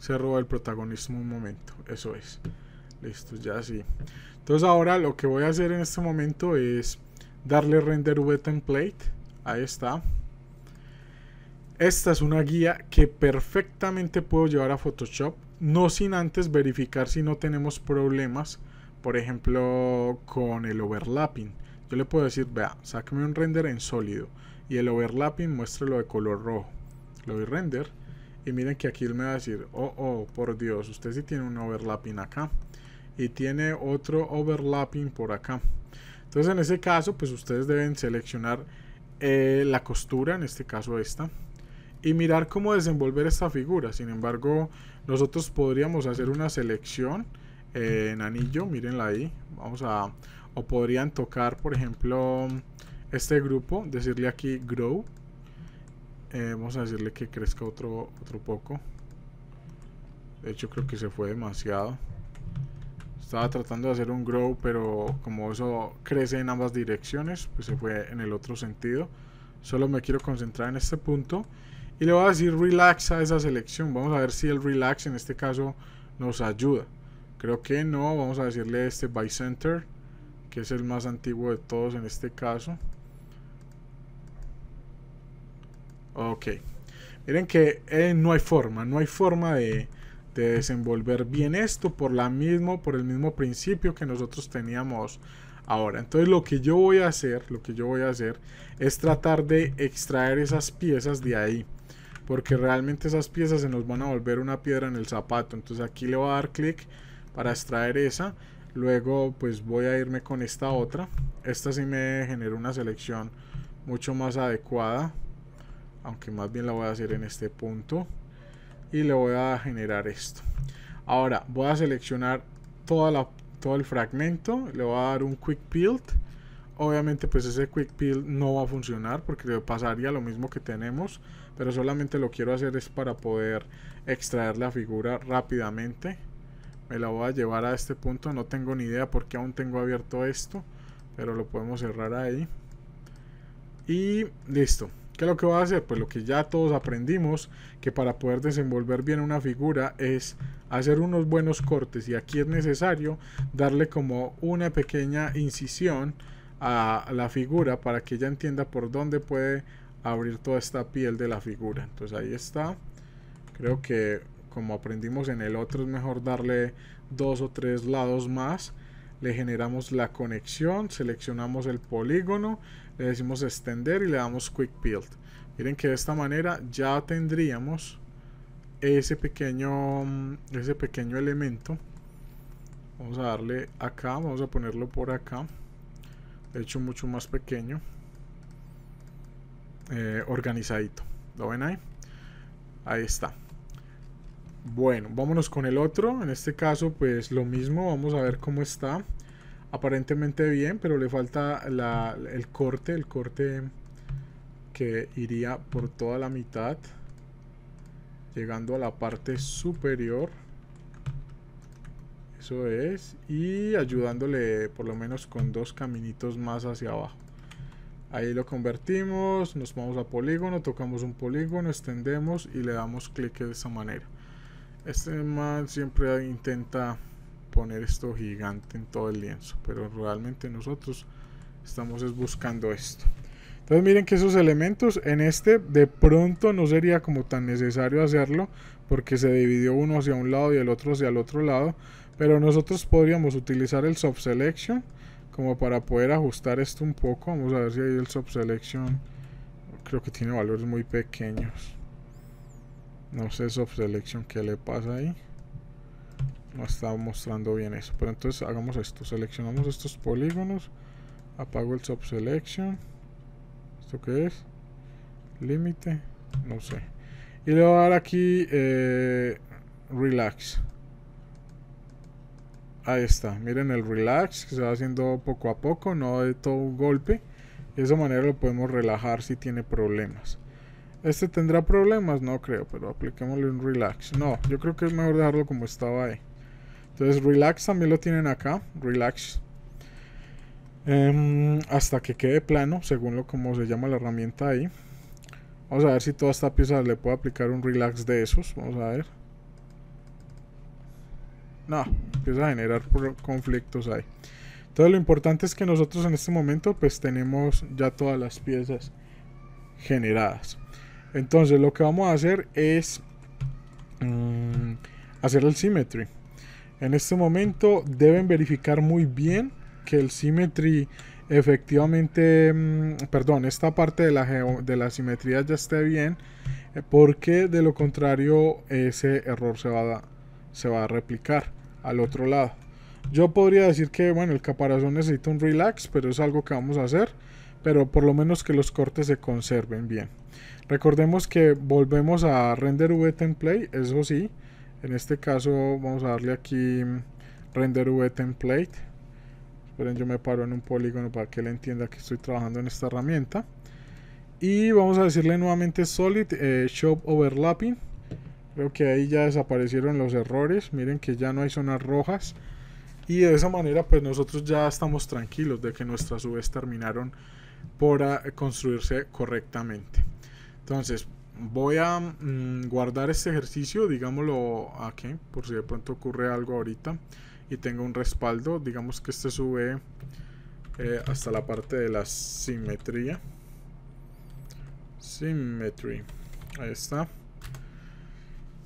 se roba el protagonismo un momento. Eso es. Listo, ya sí. Entonces ahora lo que voy a hacer en este momento es darle render v template. Ahí está. Esta es una guía que perfectamente puedo llevar a Photoshop. No sin antes verificar si no tenemos problemas. Por ejemplo, con el overlapping. Yo le puedo decir, vea, sáqueme un render en sólido. Y el overlapping muéstralo de color rojo. Lo doy render y miren que aquí él me va a decir, oh, oh, por Dios, usted sí tiene un overlapping acá. Y tiene otro overlapping por acá. Entonces en ese caso, pues ustedes deben seleccionar eh, la costura, en este caso esta. Y mirar cómo desenvolver esta figura. Sin embargo, nosotros podríamos hacer una selección eh, en anillo. Mírenla ahí. Vamos a... O podrían tocar, por ejemplo, este grupo. Decirle aquí grow eh, vamos a decirle que crezca otro, otro poco. De hecho creo que se fue demasiado. Estaba tratando de hacer un grow, pero como eso crece en ambas direcciones, pues se fue en el otro sentido. Solo me quiero concentrar en este punto. Y le voy a decir relax a esa selección. Vamos a ver si el relax en este caso nos ayuda. Creo que no. Vamos a decirle este by center, que es el más antiguo de todos en este caso. Ok. Miren que eh, no hay forma, no hay forma de, de desenvolver bien esto por, la mismo, por el mismo principio que nosotros teníamos ahora. Entonces lo que yo voy a hacer, lo que yo voy a hacer es tratar de extraer esas piezas de ahí. Porque realmente esas piezas se nos van a volver una piedra en el zapato. Entonces aquí le voy a dar clic para extraer esa. Luego pues voy a irme con esta otra. Esta sí me genera una selección mucho más adecuada aunque más bien la voy a hacer en este punto y le voy a generar esto ahora voy a seleccionar toda todo el fragmento le voy a dar un quick build obviamente pues ese quick build no va a funcionar porque le pasaría lo mismo que tenemos pero solamente lo quiero hacer es para poder extraer la figura rápidamente me la voy a llevar a este punto no tengo ni idea porque aún tengo abierto esto pero lo podemos cerrar ahí y listo ¿Qué es lo que va a hacer? Pues lo que ya todos aprendimos, que para poder desenvolver bien una figura es hacer unos buenos cortes y aquí es necesario darle como una pequeña incisión a la figura para que ella entienda por dónde puede abrir toda esta piel de la figura. Entonces ahí está. Creo que como aprendimos en el otro es mejor darle dos o tres lados más. Le generamos la conexión, seleccionamos el polígono, le decimos extender y le damos quick build miren que de esta manera ya tendríamos ese pequeño mm, ese pequeño elemento vamos a darle acá vamos a ponerlo por acá de hecho mucho más pequeño eh, organizadito lo ven ahí ahí está bueno vámonos con el otro en este caso pues lo mismo vamos a ver cómo está aparentemente bien, pero le falta el corte, el corte que iría por toda la mitad, llegando a la parte superior. Eso es, y ayudándole por lo menos con dos caminitos más hacia abajo. Ahí lo convertimos, nos vamos a polígono, tocamos un polígono, extendemos y le damos clic de esa manera. Este man siempre intenta poner esto gigante en todo el lienzo pero realmente nosotros estamos es buscando esto entonces miren que esos elementos en este de pronto no sería como tan necesario hacerlo porque se dividió uno hacia un lado y el otro hacia el otro lado pero nosotros podríamos utilizar el subselection como para poder ajustar esto un poco vamos a ver si hay el subselection creo que tiene valores muy pequeños no sé subselection que le pasa ahí no está mostrando bien eso. Pero entonces hagamos esto. Seleccionamos estos polígonos. Apago el subselection. ¿Esto qué es? Límite. No sé. Y le voy a dar aquí eh, relax. Ahí está. Miren el relax que se va haciendo poco a poco. No de todo un golpe. De esa manera lo podemos relajar si tiene problemas. ¿Este tendrá problemas? No creo, pero apliquémosle un relax. No, yo creo que es mejor dejarlo como estaba ahí. Entonces relax también lo tienen acá. Relax. Em, hasta que quede plano, según lo como se llama la herramienta ahí. Vamos a ver si toda esta pieza le puedo aplicar un relax de esos. Vamos a ver. No, empieza a generar conflictos ahí. Entonces lo importante es que nosotros en este momento pues tenemos ya todas las piezas generadas. Entonces lo que vamos a hacer es mm, hacer el symmetry. En este momento deben verificar muy bien que el Symmetry efectivamente, mm, perdón, esta parte de la, de simetría ya esté bien, eh, porque de lo contrario ese error se va, a, se va a replicar al otro lado. Yo podría decir que, bueno, el caparazón necesita un relax, pero es algo que vamos a hacer, pero por lo menos que los cortes se conserven bien. Recordemos que volvemos a render v template, eso sí, en este caso vamos a darle aquí mm, render v template. Esperen, yo me paro en un polígono para que él entienda que estoy trabajando en esta herramienta. Y vamos a decirle nuevamente solid eh, shop overlapping. Creo que ahí ya desaparecieron los errores. Miren que ya no hay zonas rojas. Y de esa manera pues nosotros ya estamos tranquilos de que nuestras UVs terminaron por ah, construirse correctamente. Entonces, voy a mm, guardar este ejercicio, digámoslo aquí, por si de pronto ocurre algo ahorita y tengo un respaldo. Digamos que este sube eh, hasta la parte de la simetría. Symmetry. Ahí está.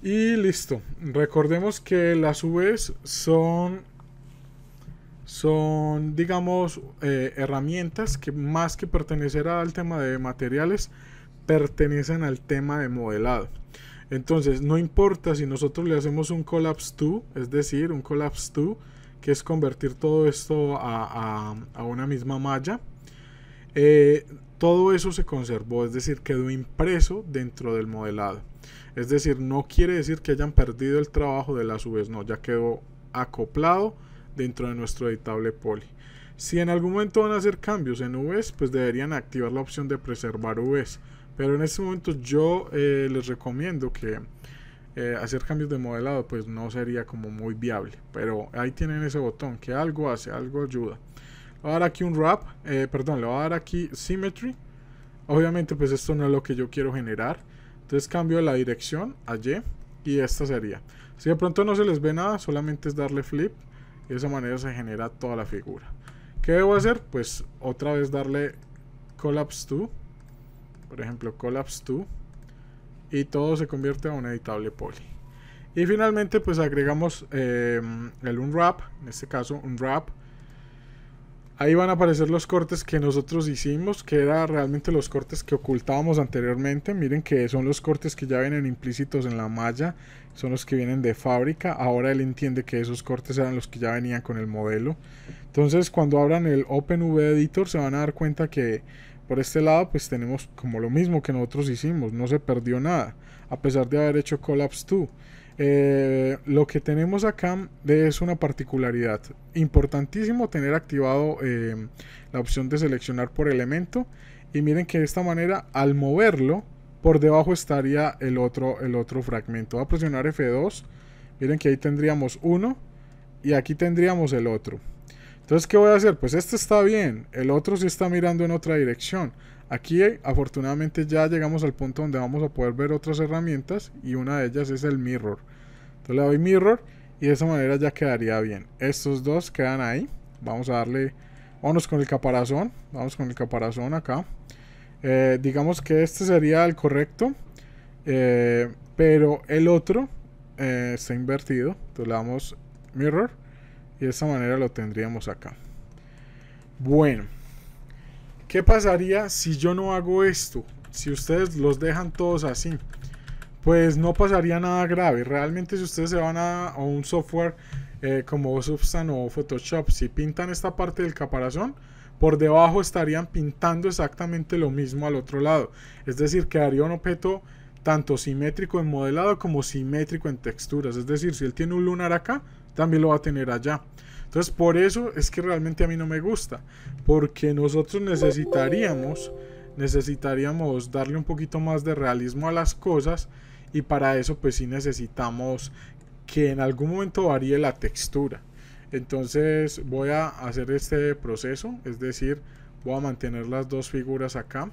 Y listo. Recordemos que las Vs son, son digamos, eh, herramientas que más que pertenecer al tema de materiales, pertenecen al tema de modelado. Entonces, no importa si nosotros le hacemos un collapse to, es decir, un collapse to, que es convertir todo esto a, una misma malla. Eh, todo eso se conservó, es decir, quedó impreso dentro del modelado. Es decir, no quiere decir que hayan perdido el trabajo de las UVs, no, ya quedó acoplado dentro de nuestro editable poly. Si en algún momento van a hacer cambios en UVs, pues deberían activar la opción de preservar UVs. Pero en este momento yo eh, les recomiendo que eh, hacer cambios de modelado pues no sería como muy viable. Pero ahí tienen ese botón que algo hace, algo ayuda. Le voy a dar aquí un wrap, eh, perdón, le voy a dar aquí symmetry. Obviamente pues esto no es lo que yo quiero generar. Entonces cambio la dirección a Y y esta sería. Si de pronto no se les ve nada, solamente es darle flip. Y de esa manera se genera toda la figura. ¿Qué debo hacer? Pues otra vez darle collapse to por ejemplo Collapse 2 y todo se convierte a un editable poly. Y finalmente pues agregamos em, el unwrap, en este caso unwrap. Ahí van a aparecer los cortes que nosotros hicimos, que eran realmente los cortes que ocultábamos anteriormente. Miren que son los cortes que ya vienen implícitos en la malla, son los que vienen de fábrica. Ahora él entiende que esos cortes eran los que ya venían con el modelo. Entonces cuando abran el OpenV Editor se van a dar cuenta que por este lado, pues tenemos como lo mismo que nosotros hicimos, no se perdió nada, a pesar de haber hecho Collapse 2. Eh, lo que tenemos acá es una particularidad. Importantísimo tener activado eh, la opción de seleccionar por elemento. Y miren que de esta manera, al moverlo, por debajo estaría el otro, el otro fragmento. Voy a presionar F2. Miren que ahí tendríamos uno y aquí tendríamos el otro. Entonces, ¿qué voy a hacer? Pues este está bien, el otro sí está mirando en otra dirección. Aquí eh, afortunadamente ya llegamos al punto donde vamos a poder ver otras herramientas y una de ellas es el mirror. Entonces le doy mirror y de esa manera ya quedaría bien. Estos dos quedan ahí. Vamos a darle, vámonos con el caparazón, vamos con el caparazón acá. Eh, digamos que este sería el correcto, eh, pero el otro está invertido. Entonces le damos mirror y de esta manera lo tendríamos acá. Bueno, ¿qué pasaría si yo no hago esto? Si ustedes los dejan todos así. Pues no pasaría nada grave. Realmente si ustedes se van a, un software eh, como Substance o Photoshop, si pintan esta parte del caparazón, por debajo estarían pintando exactamente lo mismo al otro lado. Es decir, quedaría un objeto tanto simétrico en modelado como simétrico en texturas. Es decir, si él tiene un lunar acá, también lo va a tener allá. Entonces por eso es que realmente a mí no me gusta, porque nosotros necesitaríamos, necesitaríamos darle un poquito más de realismo a las cosas y para eso pues sí necesitamos que en algún momento varíe la textura. Entonces voy a hacer este proceso, es decir, voy a mantener las dos figuras acá.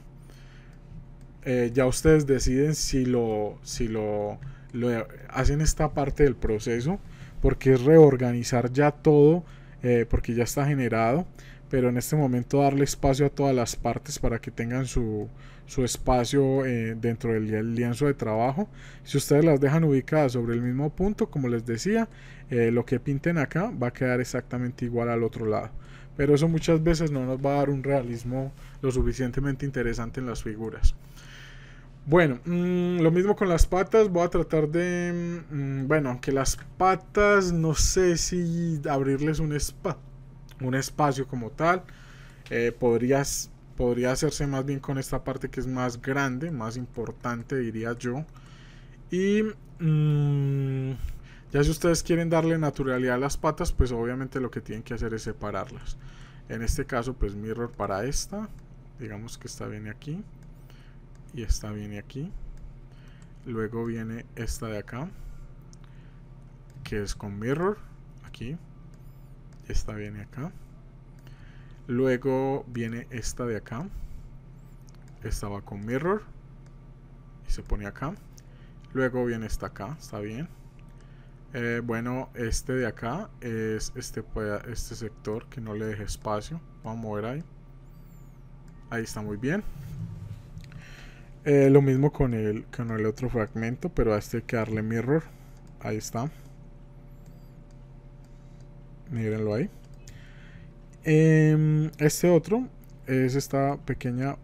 Eh, ya ustedes deciden si lo, si lo, lo hacen esta parte del proceso porque es reorganizar ya todo, eh, porque ya está generado, pero en este momento darle espacio a todas las partes para que tengan su, espacio eh, dentro del lienzo de trabajo. Si ustedes las dejan ubicadas sobre el mismo punto, como les decía, eh, lo que pinten acá va a quedar exactamente igual al otro lado. Pero eso muchas veces no nos va a dar un realismo lo suficientemente interesante en las figuras. Bueno, mm, lo mismo con las patas. Voy a tratar de. Mm, bueno, aunque las patas no sé si abrirles un, un espacio como tal. Eh, podría hacerse más bien con esta parte que es más grande, más importante, diría yo. Y mm, ya si ustedes quieren darle naturalidad a las patas, pues obviamente lo que tienen que hacer es separarlas. En este caso, pues mirror para esta. Digamos que esta viene aquí y esta viene aquí luego viene esta de acá que es con mirror aquí esta viene acá luego viene esta de acá esta va con mirror y se pone acá luego viene esta acá está bien eh, bueno este de acá es este pues, este sector que no le deje espacio vamos a mover ahí ahí está muy bien eh, lo mismo con el, con el otro fragmento, pero a este que darle mirror. Ahí está. Mírenlo ahí. Em, este otro es esta pequeña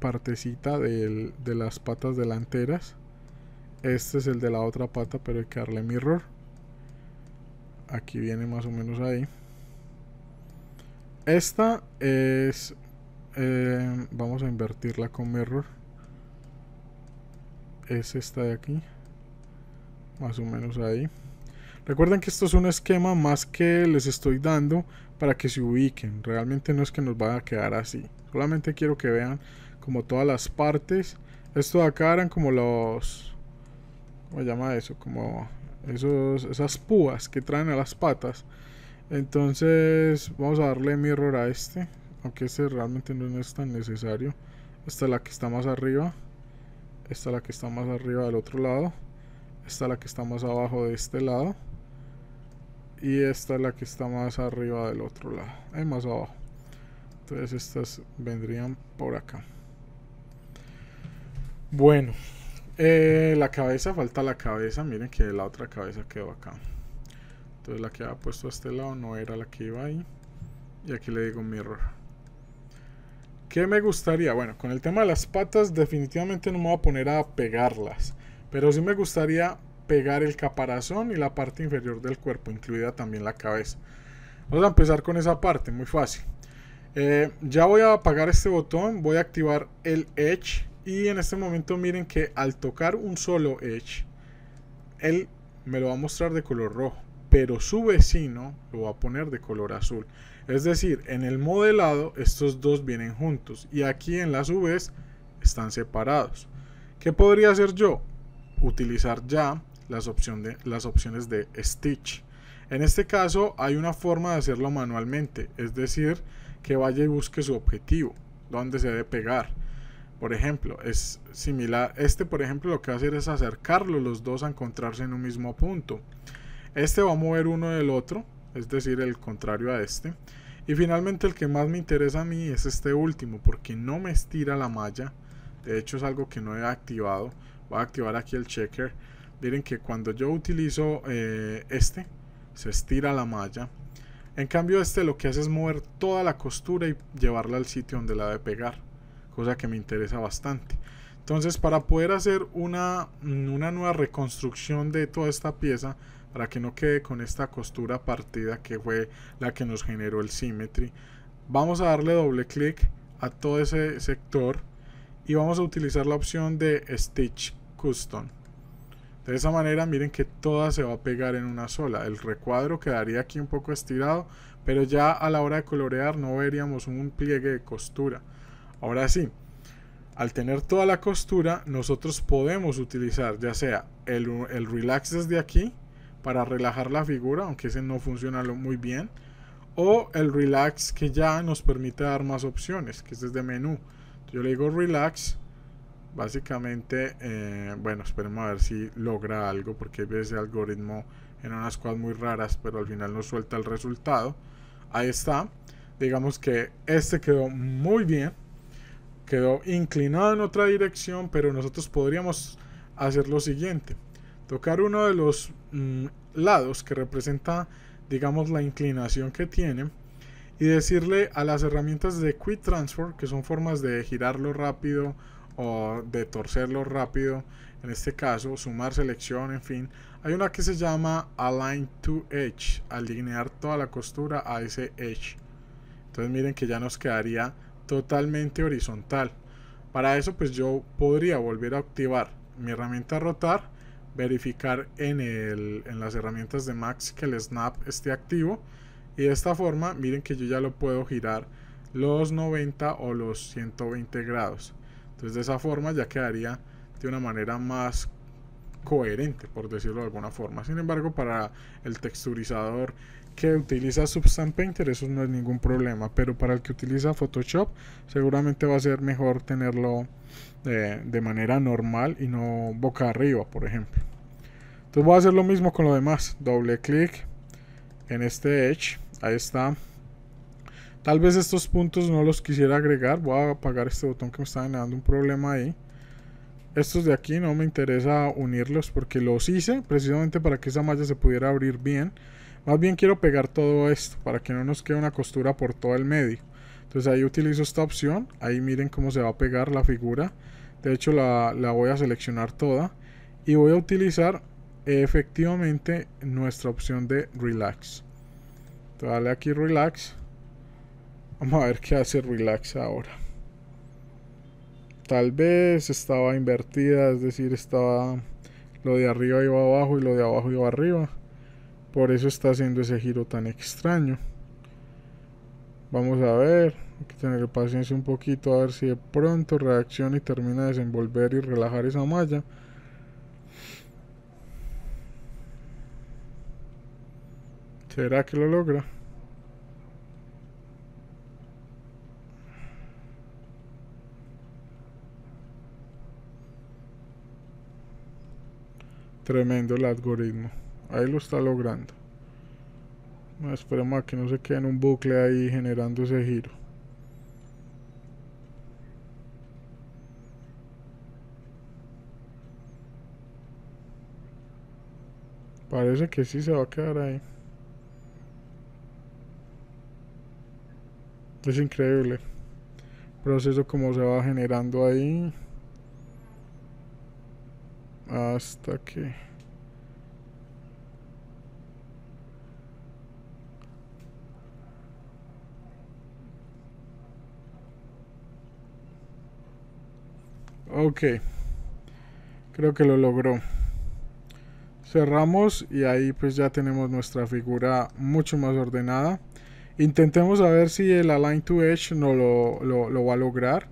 partecita de las patas delanteras. Este es el de la otra pata, pero hay que darle mirror. Aquí viene más o menos ahí. Esta es... Em, vamos a invertirla con mirror es esta de aquí. Más o menos ahí. Recuerden que esto es un esquema más que les estoy dando para que se ubiquen. Realmente no es que nos vaya a quedar así. Solamente quiero que vean como todas las partes. Esto de acá eran como los... ¿Cómo llama eso? Como esas púas que traen a las patas. Entonces vamos a darle mirror a este. Aunque este realmente no es tan necesario. Esta es la que está más arriba esta la que está más arriba del otro lado, esta la que está más abajo de este lado y esta es la que está más arriba del otro lado, hay eh, más abajo. Entonces estas vendrían por acá. Bueno, eh, la cabeza, falta la cabeza, miren que la otra cabeza quedó acá. Entonces la que había puesto a este lado no era la que iba ahí. Y aquí le digo mirror. ¿Qué me gustaría? Bueno, con el tema de las patas definitivamente no me voy a poner a pegarlas, pero sí me gustaría pegar el caparazón y la parte inferior del cuerpo, incluida también la cabeza. Vamos a empezar con esa parte, muy fácil. Eh, ya voy a apagar este botón, voy a activar el Edge y en este momento miren que al tocar un solo Edge, él me lo va a mostrar de color rojo, pero su vecino lo va a poner de color azul. Es decir, en el modelado estos dos vienen juntos y aquí en las vez están separados. ¿Qué podría hacer yo? Utilizar ya las, las opciones de Stitch. En este caso hay una forma de hacerlo manualmente, es decir, que vaya y busque su objetivo, donde se debe pegar. Por ejemplo, es similar, este por ejemplo lo que va a hacer es acercarlo los dos a encontrarse en un mismo punto. Este va a mover uno del otro es decir, el contrario a este. Y finalmente el que más me interesa a mí es este último, porque no me estira la malla. De hecho es algo que no he activado. Voy a activar aquí el checker. Miren que cuando yo utilizo eh, este, se estira la malla. En cambio este lo que hace es mover toda la costura y llevarla al sitio donde la debe pegar. Cosa que me interesa bastante. Entonces para poder hacer una, una nueva reconstrucción de toda esta pieza, para que no quede con esta costura partida que fue la que nos generó el symmetry vamos a darle doble clic a todo ese sector y vamos a utilizar la opción de stitch custom de esa manera miren que toda se va a pegar en una sola el recuadro quedaría aquí un poco estirado pero ya a la hora de colorear no veríamos un pliegue de costura ahora sí al tener toda la costura nosotros podemos utilizar ya sea el, el relax desde aquí para relajar la figura, aunque ese no funciona muy bien. O el relax que ya nos permite dar más opciones, que es desde menú. yo le digo relax. Básicamente, eh, bueno, esperemos a ver si logra algo, porque ve ese algoritmo en unas cuadras muy raras, pero al final nos suelta el resultado. Ahí está. Digamos que este quedó muy bien. Quedó inclinado en otra dirección, pero nosotros podríamos hacer lo siguiente. Tocar uno de los Mm, lados que representa, digamos, la inclinación que tiene y decirle a las herramientas de Quick Transfer, que son formas de girarlo rápido o de torcerlo rápido, en este caso, sumar selección, en fin. Hay una que se llama Align to Edge, alinear toda la costura a ese edge. Entonces miren que ya nos quedaría totalmente horizontal. Para eso pues yo podría volver a activar mi herramienta rotar verificar en, el, en las herramientas de Max que el snap esté activo y de esta forma miren que yo ya lo puedo girar los 90 o los 120 grados entonces de esa forma ya quedaría de una manera más coherente por decirlo de alguna forma sin embargo para el texturizador que utiliza Substance Painter eso no es ningún problema pero para el que utiliza Photoshop seguramente va a ser mejor tenerlo de, manera normal y no boca arriba, por ejemplo. Entonces voy a hacer lo mismo con lo demás. Doble clic en este Edge. Ahí está. Tal vez estos puntos no los quisiera agregar. Voy a apagar este botón que me está dando un problema ahí. Estos de aquí no me interesa unirlos porque los hice precisamente para que esa malla se pudiera abrir bien. Más bien quiero pegar todo esto para que no nos quede una costura por todo el medio. Entonces ahí utilizo esta opción. Ahí miren cómo se va a pegar la figura de hecho la, voy a seleccionar toda y voy a utilizar efectivamente nuestra opción de relax dale aquí relax vamos a ver qué hace relax ahora tal vez estaba invertida es decir estaba lo de arriba iba abajo y lo de abajo iba arriba por eso está haciendo ese giro tan extraño Vamos a ver, hay que tener paciencia un poquito a ver si de pronto reacciona y termina de desenvolver y relajar esa malla. ¿Será que lo logra? Tremendo el algoritmo. Ahí lo está logrando. Esperemos a que no se quede en un bucle ahí generando ese giro. Parece que sí se va a quedar ahí. Es increíble. proceso como se va generando ahí. Hasta que... Ok. Creo que lo logró. Cerramos y ahí pues ya tenemos nuestra figura mucho más ordenada. Intentemos a ver si el Align to Edge no lo, va a lograr.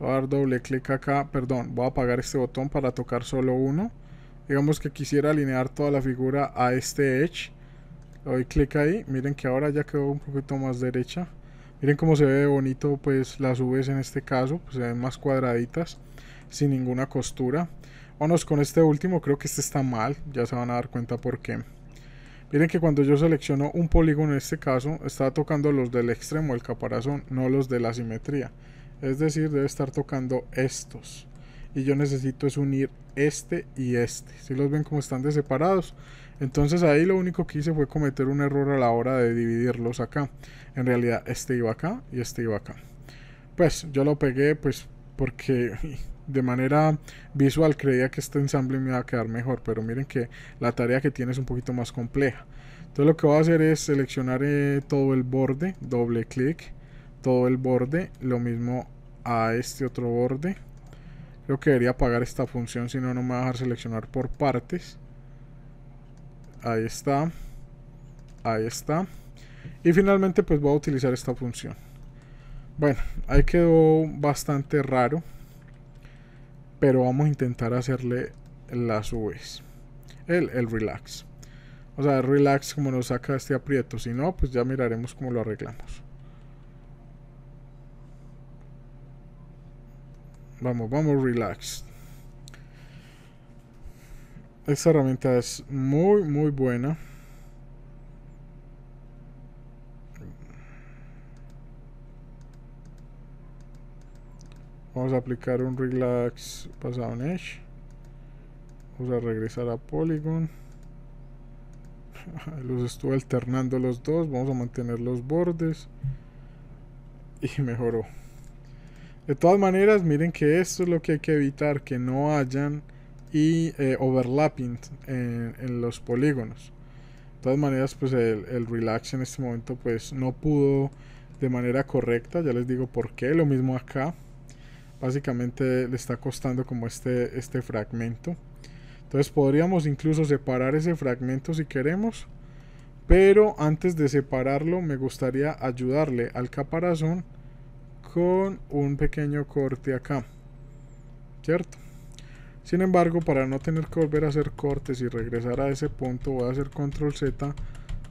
Voy a dar doble clic acá. Perdón, voy a apagar este botón para tocar solo uno. Digamos que quisiera alinear toda la figura a este Edge. Le doy clic ahí. Miren que ahora ya quedó un poquito más derecha. Miren cómo se ve bonito pues las UVs en este caso, pues se ven más cuadraditas sin ninguna costura. Vámonos con este último, creo que este está mal, ya se van a dar cuenta por qué. Miren que cuando yo selecciono un polígono en este caso, está tocando los del extremo, el caparazón, no los de la simetría. Es decir, debe estar tocando estos. Y yo necesito es unir este y este. Si los ven como están de separados. Entonces ahí lo único que hice fue cometer un error a la hora de dividirlos acá. En realidad este iba acá y este iba acá. Pues yo lo pegué pues porque de manera visual creía que este ensamble me iba a quedar mejor, pero miren que la tarea que tiene es un poquito más compleja. Entonces lo que voy a hacer es seleccionar eh, todo el borde, doble clic, todo el borde, lo mismo a este otro borde. Creo que debería apagar esta función, si no, no me va a dejar seleccionar por partes. Ahí está, ahí está. Y finalmente pues voy a utilizar esta función. Bueno, ahí quedó bastante raro pero vamos a intentar hacerle las Vs. El, el relax. O sea, relax como nos saca este aprieto. Si no, pues ya miraremos cómo lo arreglamos. Vamos, vamos, relax. Esta herramienta es muy, muy buena. Vamos a aplicar un relax pasado en Edge. Vamos a regresar a Polygon. los estuve alternando los dos. Vamos a mantener los bordes. Y mejoró. De todas maneras, miren que esto es lo que hay que evitar, que no hayan y eh, overlapping en, los polígonos. De todas maneras, pues el, el, relax en este momento pues no pudo de manera correcta, ya les digo por qué, lo mismo acá básicamente le está costando como este, este fragmento. Entonces podríamos incluso separar ese fragmento si queremos. Pero antes de separarlo me gustaría ayudarle al caparazón con un pequeño corte acá. ¿Cierto? Sin embargo, para no tener que volver a hacer cortes y regresar a ese punto, voy a hacer control Z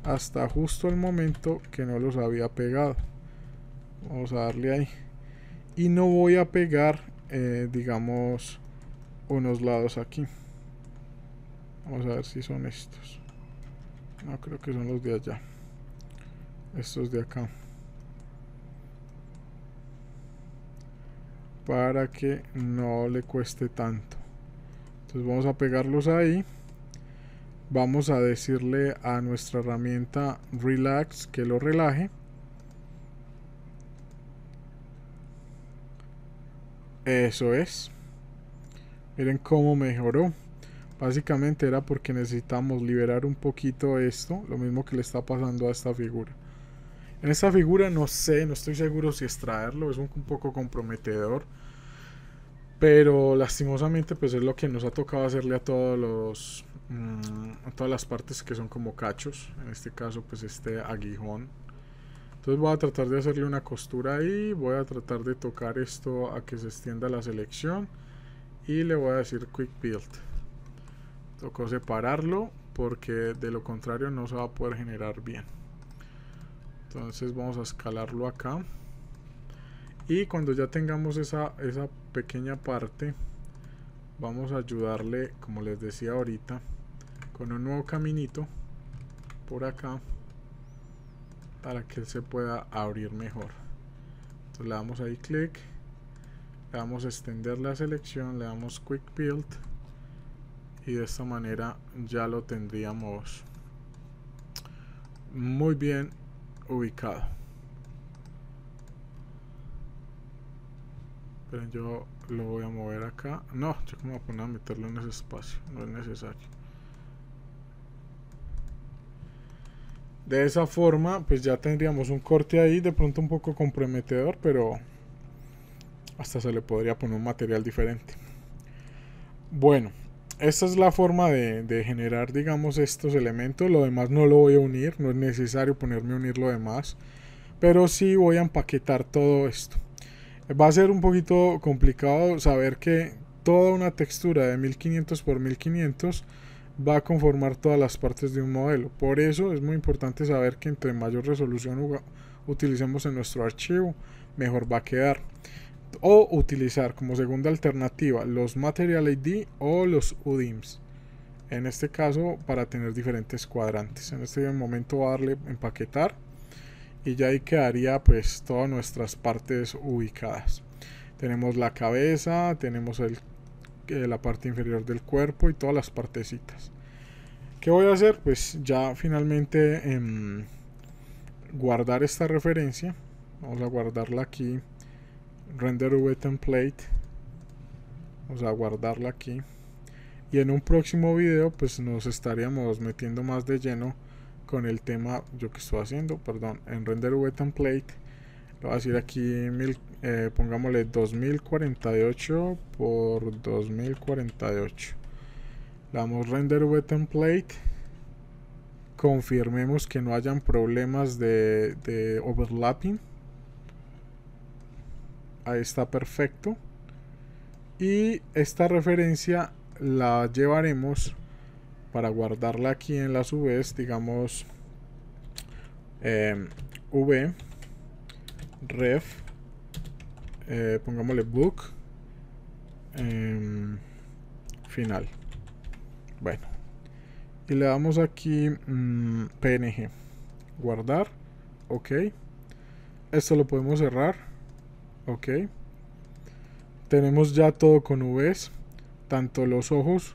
hasta justo el momento que no los había pegado. Vamos a darle ahí y no voy a pegar eh, digamos unos lados aquí vamos a ver si son estos no creo que son los de allá estos de acá para que no le cueste tanto entonces vamos a pegarlos ahí vamos a decirle a nuestra herramienta relax que lo relaje Eso es. Miren cómo mejoró. Básicamente era porque necesitamos liberar un poquito esto, lo mismo que le está pasando a esta figura. En esta figura no sé, no estoy seguro si extraerlo, es un, poco comprometedor. Pero lastimosamente pues es lo que nos ha tocado hacerle a todos los... Mm, a todas las partes que son como cachos. En este caso pues este aguijón entonces voy a tratar de hacerle una costura ahí, voy a tratar de tocar esto a que se extienda la selección y le voy a decir Quick Build. Tocó separarlo porque de lo contrario no se va a poder generar bien. Entonces vamos a escalarlo acá. Y cuando ya tengamos esa, esa pequeña parte, vamos a ayudarle, como les decía ahorita, con un nuevo caminito por acá para que él se pueda abrir mejor entonces le damos ahí clic le damos extender la selección le damos quick build y de esta manera ya lo tendríamos muy bien ubicado pero yo lo voy a mover acá no, yo como voy a poner a meterlo en ese espacio no es necesario De esa forma, pues ya tendríamos un corte ahí, de pronto un poco comprometedor, pero hasta se le podría poner un material diferente. Bueno, esta es la forma de, generar, digamos, estos elementos. Lo demás no lo voy a unir, no es necesario ponerme a unir lo demás, pero sí voy a empaquetar todo esto. Va a ser un poquito complicado saber que toda una textura de 1500 por 1500 va a conformar todas las partes de un modelo. Por eso es muy importante saber que entre mayor resolución utilicemos en nuestro archivo, mejor va a quedar. O utilizar como segunda alternativa los Material ID o los UDIMs. En este caso para tener diferentes cuadrantes. En este momento darle empaquetar y ya ahí quedaría pues todas nuestras partes ubicadas. Tenemos la cabeza, tenemos el eh, la parte inferior del cuerpo y todas las partecitas. ¿Qué voy a hacer? Pues ya finalmente em, guardar esta referencia. Vamos a guardarla aquí. Render V template. Vamos a guardarla aquí. Y en un próximo video pues nos estaríamos metiendo más de lleno con el tema, yo que estoy haciendo, perdón, en render V template. Lo voy a decir aquí mil, eh, pongámosle 2048 por 2048 le damos render web template confirmemos que no hayan problemas de, overlapping ahí está perfecto y esta referencia la llevaremos para guardarla aquí en las UVs digamos eh, v ref eh, pongámosle book em, final bueno y le damos aquí mm, png guardar ok esto lo podemos cerrar ok tenemos ya todo con vs tanto los ojos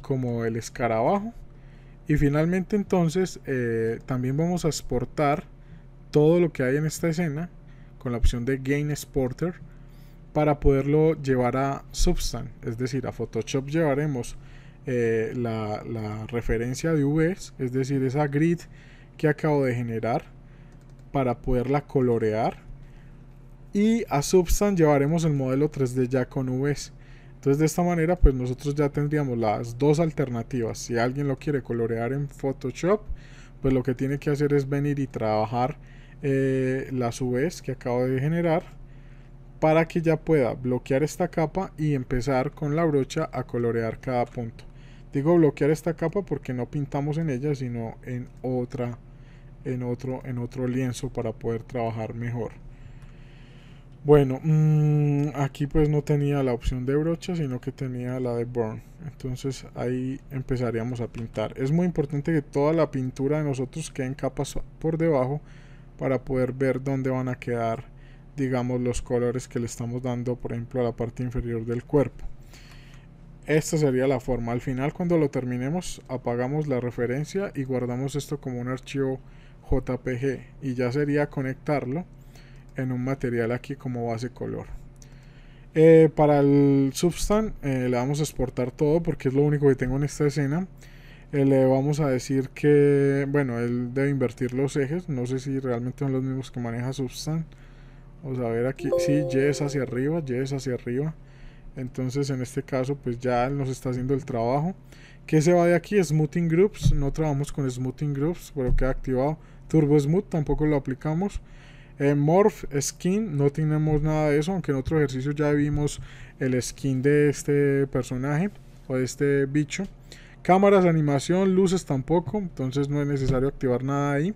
como el escarabajo y finalmente entonces eh, también vamos a exportar todo lo que hay en esta escena con la opción de Gain Exporter para poderlo llevar a Substance, es decir, a Photoshop llevaremos eh, la, la, referencia de UVs, es decir, esa grid que acabo de generar para poderla colorear y a Substance llevaremos el modelo 3D ya con UVs. Entonces de esta manera pues nosotros ya tendríamos las dos alternativas. Si alguien lo quiere colorear en Photoshop, pues lo que tiene que hacer es venir y trabajar eh, la las vez que acabo de generar para que ya pueda bloquear esta capa y empezar con la brocha a colorear cada punto. Digo bloquear esta capa porque no pintamos en ella sino en otra en otro en otro lienzo para poder trabajar mejor. Bueno, mm, aquí pues no tenía la opción de brocha, sino que tenía la de burn. Entonces ahí empezaríamos a pintar. Es muy importante que toda la pintura de nosotros quede en capas por debajo para poder ver dónde van a quedar digamos los colores que le estamos dando por ejemplo a la parte inferior del cuerpo esta sería la forma al final cuando lo terminemos apagamos la referencia y guardamos esto como un archivo jpg y ya sería conectarlo en un material aquí como base color eh, para el Substan eh, le vamos a exportar todo porque es lo único que tengo en esta escena eh, le vamos a decir que, bueno, él debe invertir los ejes. No sé si realmente son los mismos que maneja Substance, Vamos a ver aquí. Sí, Y es hacia arriba, Y es hacia arriba. Entonces, en este caso, pues ya nos está haciendo el trabajo. ¿Qué se va de aquí? Smoothing Groups. No trabajamos con Smoothing Groups, pero queda activado. Turbo Smooth tampoco lo aplicamos. Eh, morph, Skin, no tenemos nada de eso, aunque en otro ejercicio ya vimos el skin de este personaje o de este bicho. Cámaras, animación, luces tampoco, entonces no es necesario activar nada ahí.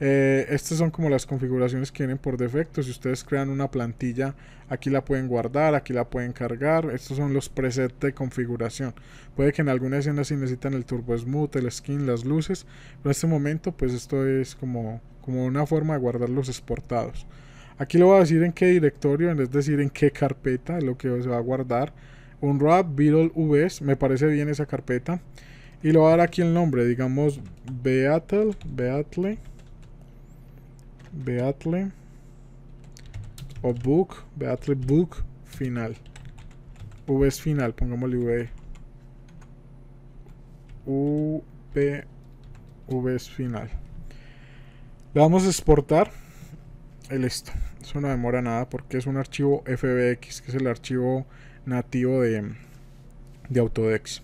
Eh, estas son como las configuraciones que vienen por defecto. Si ustedes crean una plantilla, aquí la pueden guardar, aquí la pueden cargar. Estos son los presets de configuración. Puede que en alguna escena si necesitan el turbo smooth, el skin, las luces. Pero en este momento, pues esto es como, como una forma de guardar los exportados. Aquí lo voy a decir en qué directorio, es decir, en qué carpeta, lo que se va a guardar. Unwrap Beetle VS, me parece bien esa carpeta. Y le voy a dar aquí el nombre, digamos Beatle, Beatle, Beatle, o Book, Beatle Book final. VS final, pongámosle V. E. U, VS final. Le vamos a exportar. El esto. Eso no demora nada porque es un archivo FBX, que es el archivo nativo de, de Autodex.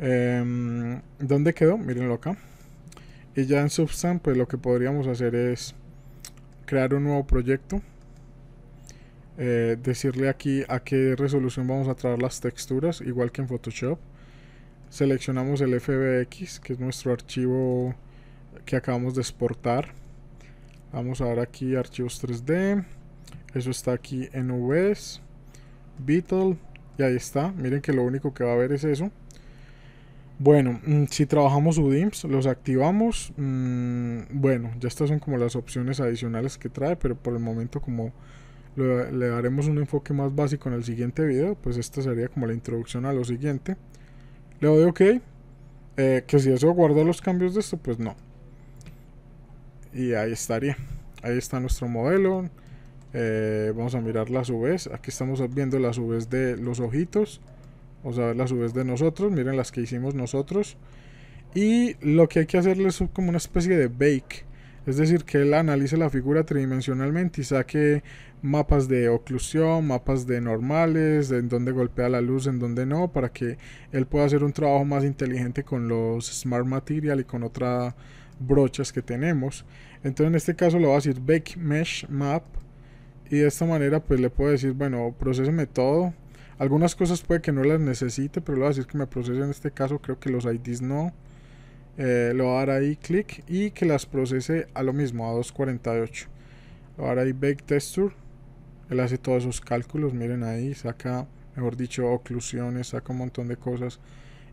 Em, ¿Dónde quedó? Mírenlo acá. Y ya en Substance pues lo que podríamos hacer es crear un nuevo proyecto. Eh, decirle aquí a qué resolución vamos a traer las texturas, igual que en Photoshop. Seleccionamos el FBX, que es nuestro archivo que acabamos de exportar. Vamos a ver aquí archivos 3D. Eso está aquí en VS. Beetle. Y ahí está. Miren que lo único que va a ver es eso. Bueno, mm, si trabajamos UDIMS, los activamos. Mm, bueno, ya estas son como las opciones adicionales que trae, pero por el momento como le daremos un enfoque más básico en el siguiente video, pues esta sería como la introducción a lo siguiente. Le doy OK. Eh, que si eso guarda los cambios de esto, pues no. Y ahí estaría. Ahí está nuestro modelo. Eh, vamos a mirar las UVs, Aquí estamos viendo las UVs de los ojitos. Vamos a ver UVs de nosotros. Miren las que hicimos nosotros. Y lo que hay que hacerle es como una especie de bake. Es decir, que él analice la figura tridimensionalmente y saque mapas de oclusión, mapas de normales, en donde golpea la luz, en donde no, para que él pueda hacer un trabajo más inteligente con los Smart Material y con otras brochas que tenemos. Entonces en este caso le voy a decir Bake Mesh Map y de esta manera pues le puedo decir, bueno, proceseme todo. Algunas cosas puede que no las necesite, pero lo voy a decir que me procese en este caso, creo que los IDs no. Eh, lo voy a dar ahí clic y que las procese a lo mismo, a 248. Lo voy a dar ahí Bake Texture. Él hace todos esos cálculos, miren ahí, saca, mejor dicho, oclusiones, saca un montón de cosas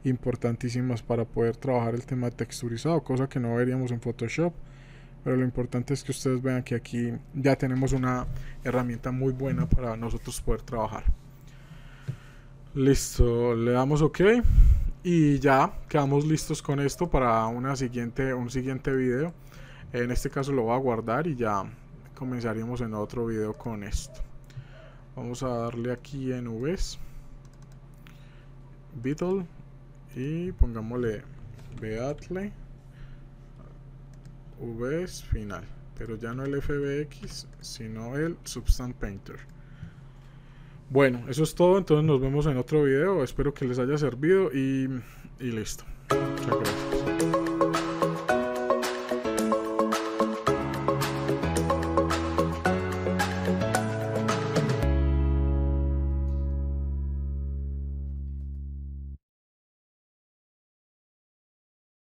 importantísimas para poder trabajar el tema texturizado, cosa que no veríamos en Photoshop pero lo importante es que ustedes vean que aquí ya tenemos una herramienta muy buena para nosotros poder trabajar. Listo, le damos OK y ya quedamos listos con esto para una siguiente, un siguiente video. En este caso lo voy a guardar y ya comenzaríamos en otro video con esto. Vamos a darle aquí en Vs. Beetle y pongámosle Beatle V es final, pero ya no el FBX, sino el Substance Painter. Bueno, eso es todo, entonces nos vemos en otro video, espero que les haya servido y, listo.